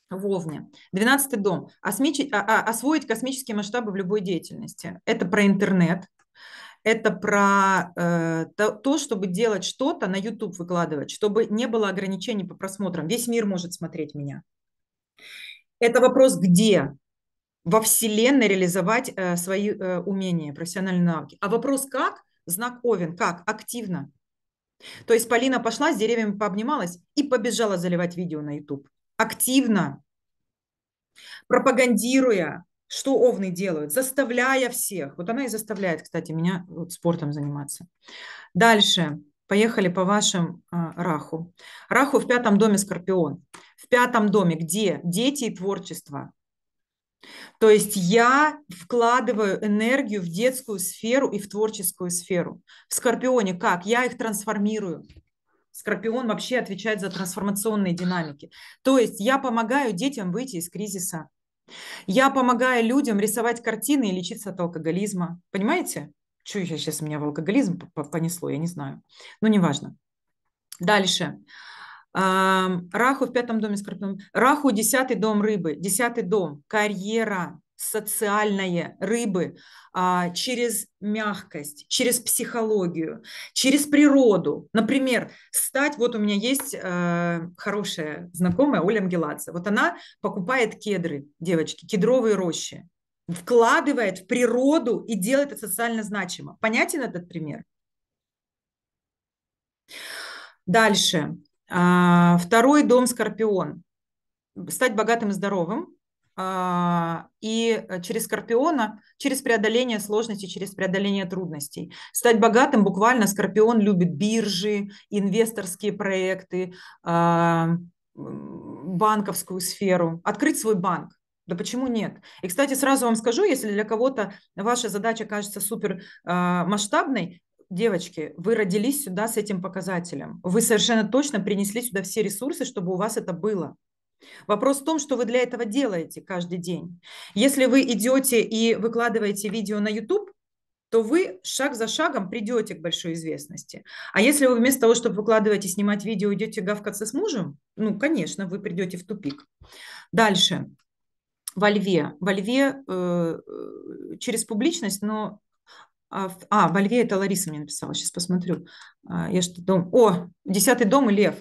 В Овне. 12 дом. Осмичи, а, а, освоить космические масштабы в любой деятельности. Это про интернет. Это про э, то, чтобы делать что-то на YouTube выкладывать, чтобы не было ограничений по просмотрам. Весь мир может смотреть меня. Это вопрос, где во Вселенной реализовать э, свои э, умения, профессиональные навыки. А вопрос, как? Знак Овен. Как? Активно. То есть Полина пошла, с деревьями пообнималась и побежала заливать видео на YouTube. Активно, пропагандируя, что овны делают? Заставляя всех. Вот она и заставляет, кстати, меня вот спортом заниматься. Дальше. Поехали по вашим э, Раху. Раху в пятом доме Скорпион. В пятом доме, где дети и творчество. То есть я вкладываю энергию в детскую сферу и в творческую сферу. В Скорпионе как? Я их трансформирую. Скорпион вообще отвечает за трансформационные динамики. То есть я помогаю детям выйти из кризиса. Я помогаю людям рисовать картины и лечиться от алкоголизма. Понимаете? Что я сейчас меня в алкоголизм понесло, я не знаю. Но неважно. Дальше. Раху в пятом доме скорпион. Раху десятый дом рыбы. Десятый дом. Карьера социальные рыбы а, через мягкость, через психологию, через природу. Например, стать, вот у меня есть э, хорошая знакомая Оля Мгеладзе, вот она покупает кедры, девочки, кедровые рощи, вкладывает в природу и делает это социально значимо. Понятен этот пример? Дальше. А, второй дом Скорпион. Стать богатым и здоровым, а, и э, через Скорпиона, через преодоление сложностей, через преодоление трудностей. Стать богатым буквально Скорпион любит биржи, инвесторские проекты, а, банковскую сферу, открыть свой банк. Да почему нет? И, кстати, сразу вам скажу, если для кого-то ваша задача кажется супер а, масштабной, девочки, вы родились сюда с этим показателем. Вы совершенно точно принесли сюда все ресурсы, чтобы у вас это было. Вопрос в том, что вы для этого делаете каждый день. Если вы идете и выкладываете видео на YouTube, то вы шаг за шагом придете к большой известности. А если вы вместо того, чтобы выкладывать и снимать видео, идете гавкаться с мужем, ну, конечно, вы придете в тупик. Дальше. Во льве. Во льве э, э через публичность, но... А, а, во льве это Лариса мне написала, сейчас посмотрю. А, я что-то... О, десятый дом и лев.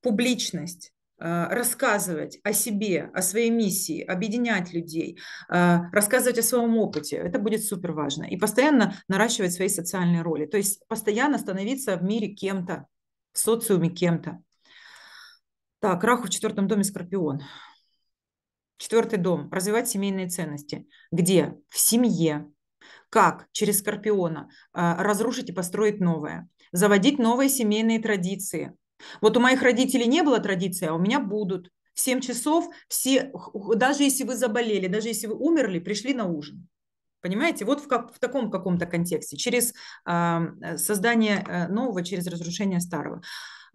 Публичность. А, рассказывать о себе, о своей миссии, объединять людей, а, рассказывать о своем опыте. Это будет супер важно. И постоянно наращивать свои социальные роли. То есть постоянно становиться в мире кем-то, в социуме кем-то. Так, Раху в четвертом доме Скорпион. Четвертый дом. Развивать семейные ценности. Где? В семье. Как? Через Скорпиона. А, разрушить и построить новое. Заводить новые семейные традиции вот у моих родителей не было традиции, а у меня будут. В 7 часов все, даже если вы заболели, даже если вы умерли, пришли на ужин. Понимаете, вот в, как, в таком каком-то контексте, через а, э, создание нового, через разрушение старого.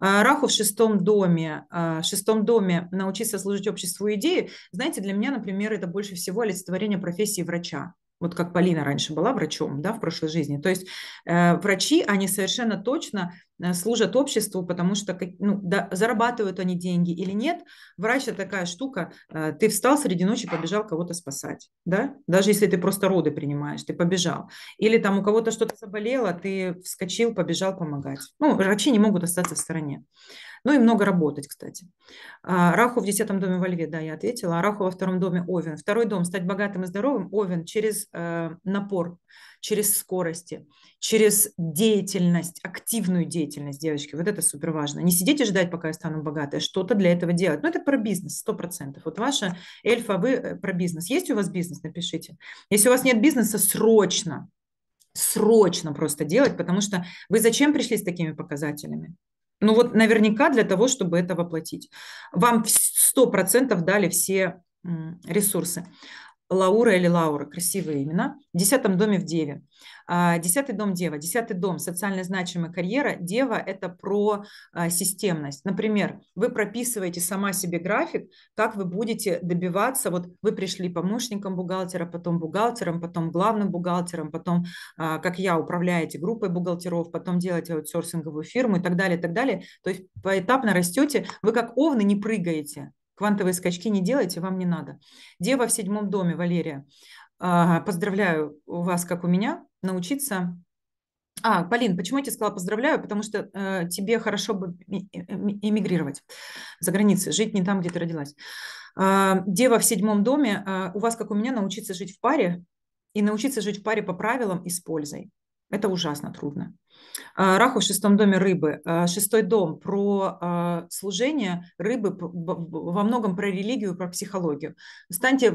А, Раху в шестом доме, а, в шестом доме научиться служить обществу идеи, знаете, для меня, например, это больше всего олицетворение профессии врача вот как Полина раньше была врачом, да, в прошлой жизни. То есть э, врачи, они совершенно точно э, служат обществу, потому что ну, да, зарабатывают они деньги или нет. Врач – это такая штука, э, ты встал среди ночи, побежал кого-то спасать, да? Даже если ты просто роды принимаешь, ты побежал. Или там у кого-то что-то заболело, ты вскочил, побежал помогать. Ну, врачи не могут остаться в стороне. Ну и много работать, кстати. А, Раху в десятом доме во Льве, да, я ответила. А Раху во втором доме Овен. Второй дом – стать богатым и здоровым. Овен через э, напор, через скорости, через деятельность, активную деятельность, девочки. Вот это супер важно. Не сидите ждать, пока я стану богатой, а что-то для этого делать. Ну, это про бизнес, сто процентов. Вот ваша эльфа, вы э, про бизнес. Есть у вас бизнес? Напишите. Если у вас нет бизнеса, срочно срочно просто делать, потому что вы зачем пришли с такими показателями? Ну вот наверняка для того, чтобы это воплотить. Вам 100% дали все ресурсы. Лаура или Лаура, красивые имена. В десятом доме в Деве. А, десятый дом Дева. Десятый дом – социально значимая карьера. Дева – это про а, системность. Например, вы прописываете сама себе график, как вы будете добиваться. Вот вы пришли помощником бухгалтера, потом бухгалтером, потом главным бухгалтером, потом, а, как я, управляете группой бухгалтеров, потом делаете аутсорсинговую фирму и так далее, и так далее. То есть поэтапно растете. Вы как овны не прыгаете. Квантовые скачки не делайте, вам не надо. Дева в седьмом доме, Валерия. Поздравляю вас, как у меня, научиться а, Полин, почему я тебе сказала поздравляю? Потому что э, тебе хорошо бы э, эмигрировать за границей, жить не там, где ты родилась. Э, дева в седьмом доме, э, у вас, как у меня, научиться жить в паре и научиться жить в паре по правилам и с пользой. Это ужасно трудно. А, раху в шестом доме рыбы. А, шестой дом про а, служение рыбы, во многом про религию, про психологию. Станьте э,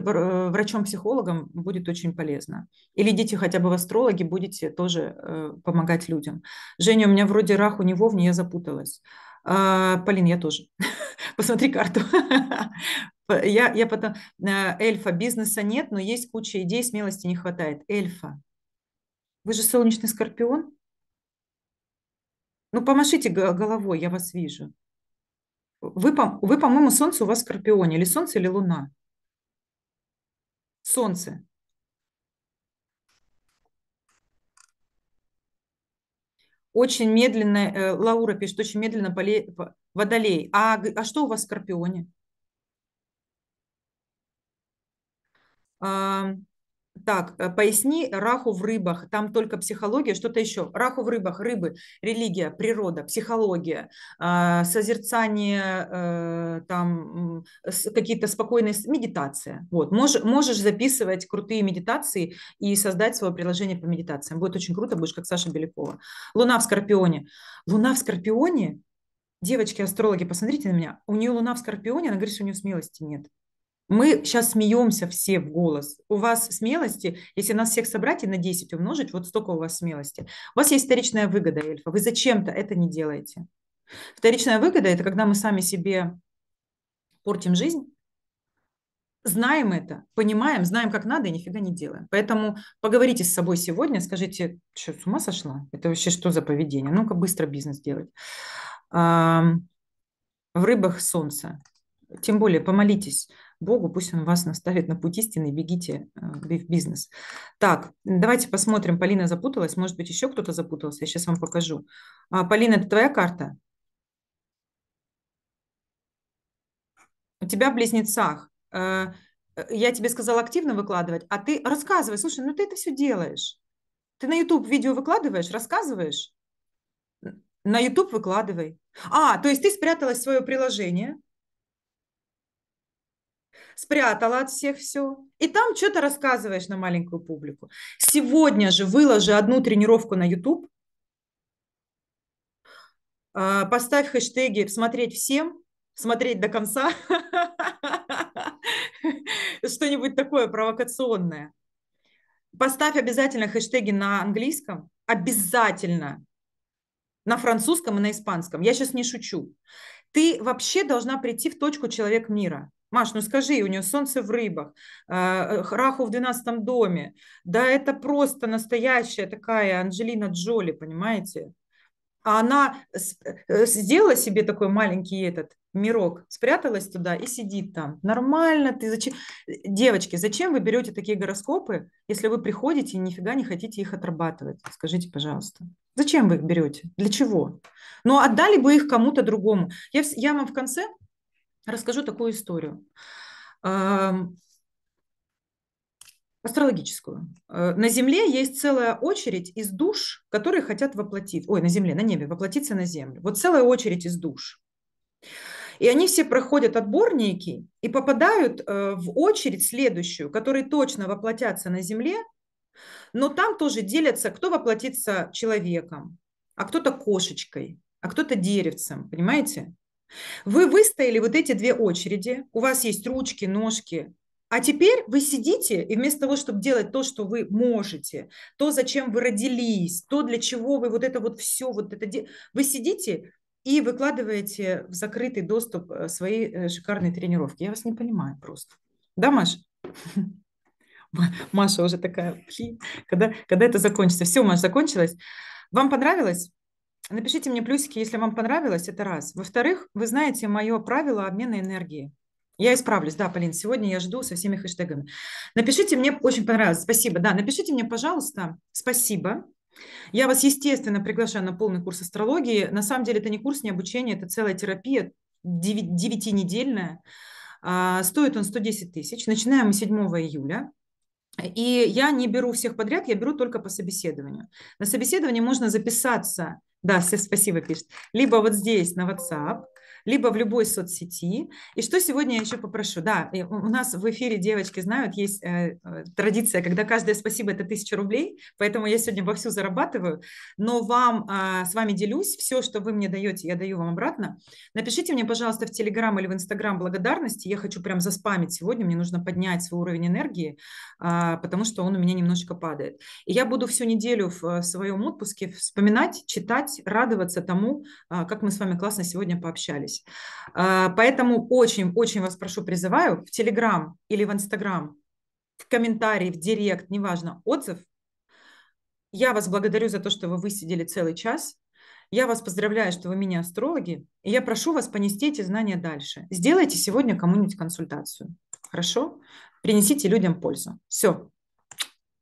врачом-психологом, будет очень полезно. Или идите хотя бы в астрологи, будете тоже э, помогать людям. Женя, у меня вроде Раху не вовне, я запуталась. Полин, я тоже. [laughs] Посмотри карту. [laughs] Я, я потом... Э, эльфа, бизнеса нет, но есть куча идей, смелости не хватает. Эльфа, вы же солнечный скорпион? Ну, помашите головой, я вас вижу. Вы, вы по-моему, солнце у вас в скорпионе. Или солнце, или луна? Солнце. Очень медленно, э, Лаура пишет, очень медленно поле, водолей. А, а что у вас в скорпионе? Так, э, поясни раху в рыбах. Там только психология, что-то еще. Раху в рыбах, рыбы, религия, природа, психология, а, созерцание, э, там какие-то спокойные, медитация. Вот, можешь, можешь записывать крутые медитации и создать свое приложение по медитациям. Будет очень круто, будешь как Саша Белякова. Луна в Скорпионе. Луна в Скорпионе Девочки-астрологи, посмотрите на меня. У нее луна в Скорпионе, она говорит, что у нее смелости нет. Мы сейчас смеемся все в голос. У вас смелости, если нас всех собрать и на 10 умножить, вот столько у вас смелости. У вас есть вторичная выгода, Эльфа. Вы зачем-то это не делаете. Вторичная выгода – это когда мы сами себе портим жизнь, знаем это, понимаем, знаем, как надо, и нифига не делаем. Поэтому поговорите с собой сегодня, скажите, что, с ума сошла? Это вообще что за поведение? Ну-ка быстро бизнес делать. В рыбах солнце. Тем более помолитесь. Богу, пусть Он вас наставит на путь истины, бегите э, в бизнес. Так, давайте посмотрим, Полина запуталась, может быть, еще кто-то запутался, я сейчас вам покажу. А, Полина, это твоя карта? У тебя в близнецах. Э, э, я тебе сказала активно выкладывать, а ты рассказывай, слушай, ну ты это все делаешь. Ты на YouTube видео выкладываешь, рассказываешь? На YouTube выкладывай. А, то есть ты спряталась в свое приложение, спрятала от всех все, и там что-то рассказываешь на маленькую публику. Сегодня же выложи одну тренировку на YouTube, а, поставь хэштеги «смотреть всем», «смотреть до конца», [laughs] что-нибудь такое провокационное. Поставь обязательно хэштеги на английском, обязательно на французском и на испанском. Я сейчас не шучу. Ты вообще должна прийти в точку человек мира – Маш, ну скажи, у нее солнце в рыбах, а, э, Раху в 12 доме. Да это просто настоящая такая Анджелина Джоли, понимаете? А она э, сделала себе такой маленький этот мирок, спряталась туда и сидит там. Нормально, ты зачем? Девочки, зачем вы берете такие гороскопы, если вы приходите и нифига не хотите их отрабатывать? Скажите, пожалуйста. Зачем вы их берете? Для чего? Но ну, отдали бы их кому-то другому. Я, я вам в конце Расскажу такую историю эм, астрологическую. Э, на Земле есть целая очередь из душ, которые хотят воплотить, ой, на Земле, на небе, воплотиться на Землю. Вот целая очередь из душ. И они все проходят отборники и попадают э, в очередь следующую, которые точно воплотятся на Земле, но там тоже делятся, кто воплотится человеком, а кто-то кошечкой, а кто-то деревцем, понимаете? Вы выстояли вот эти две очереди, у вас есть ручки, ножки, а теперь вы сидите, и вместо того, чтобы делать то, что вы можете, то, зачем вы родились, то, для чего вы вот это вот все, вот это, вы сидите и выкладываете в закрытый доступ э, свои э, шикарные тренировки. Я вас не понимаю просто. Да, Маша? [laughs] Маша уже такая, когда, когда это закончится? Все, Маша, закончилось. Вам понравилось? Напишите мне плюсики, если вам понравилось, это раз. Во-вторых, вы знаете мое правило обмена энергии. Я исправлюсь, да, Полин, сегодня я жду со всеми хэштегами. Напишите мне, очень понравилось, спасибо, да, напишите мне, пожалуйста, спасибо. Я вас, естественно, приглашаю на полный курс астрологии. На самом деле это не курс, не обучение, это целая терапия, девятинедельная. А, стоит он 110 тысяч. Начинаем мы 7 июля. И я не беру всех подряд, я беру только по собеседованию. На собеседование можно записаться – да, все спасибо пишет. Либо вот здесь на WhatsApp, либо в любой соцсети. И что сегодня я еще попрошу? Да, у нас в эфире девочки знают, есть э, э, традиция, когда каждое спасибо – это тысяча рублей, поэтому я сегодня вовсю зарабатываю, но вам, э, с вами делюсь, все, что вы мне даете, я даю вам обратно. Напишите мне, пожалуйста, в Телеграм или в Инстаграм благодарности, я хочу прям заспамить сегодня, мне нужно поднять свой уровень энергии, э, потому что он у меня немножечко падает. И я буду всю неделю в, э, в своем отпуске вспоминать, читать, радоваться тому, э, как мы с вами классно сегодня пообщались здесь. А, поэтому очень-очень вас прошу, призываю в Телеграм или в Инстаграм, в комментарии, в Директ, неважно, отзыв. Я вас благодарю за то, что вы высидели целый час. Я вас поздравляю, что вы меня астрологи, и я прошу вас понести эти знания дальше. Сделайте сегодня кому-нибудь консультацию. Хорошо? Принесите людям пользу. Все.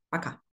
Пока.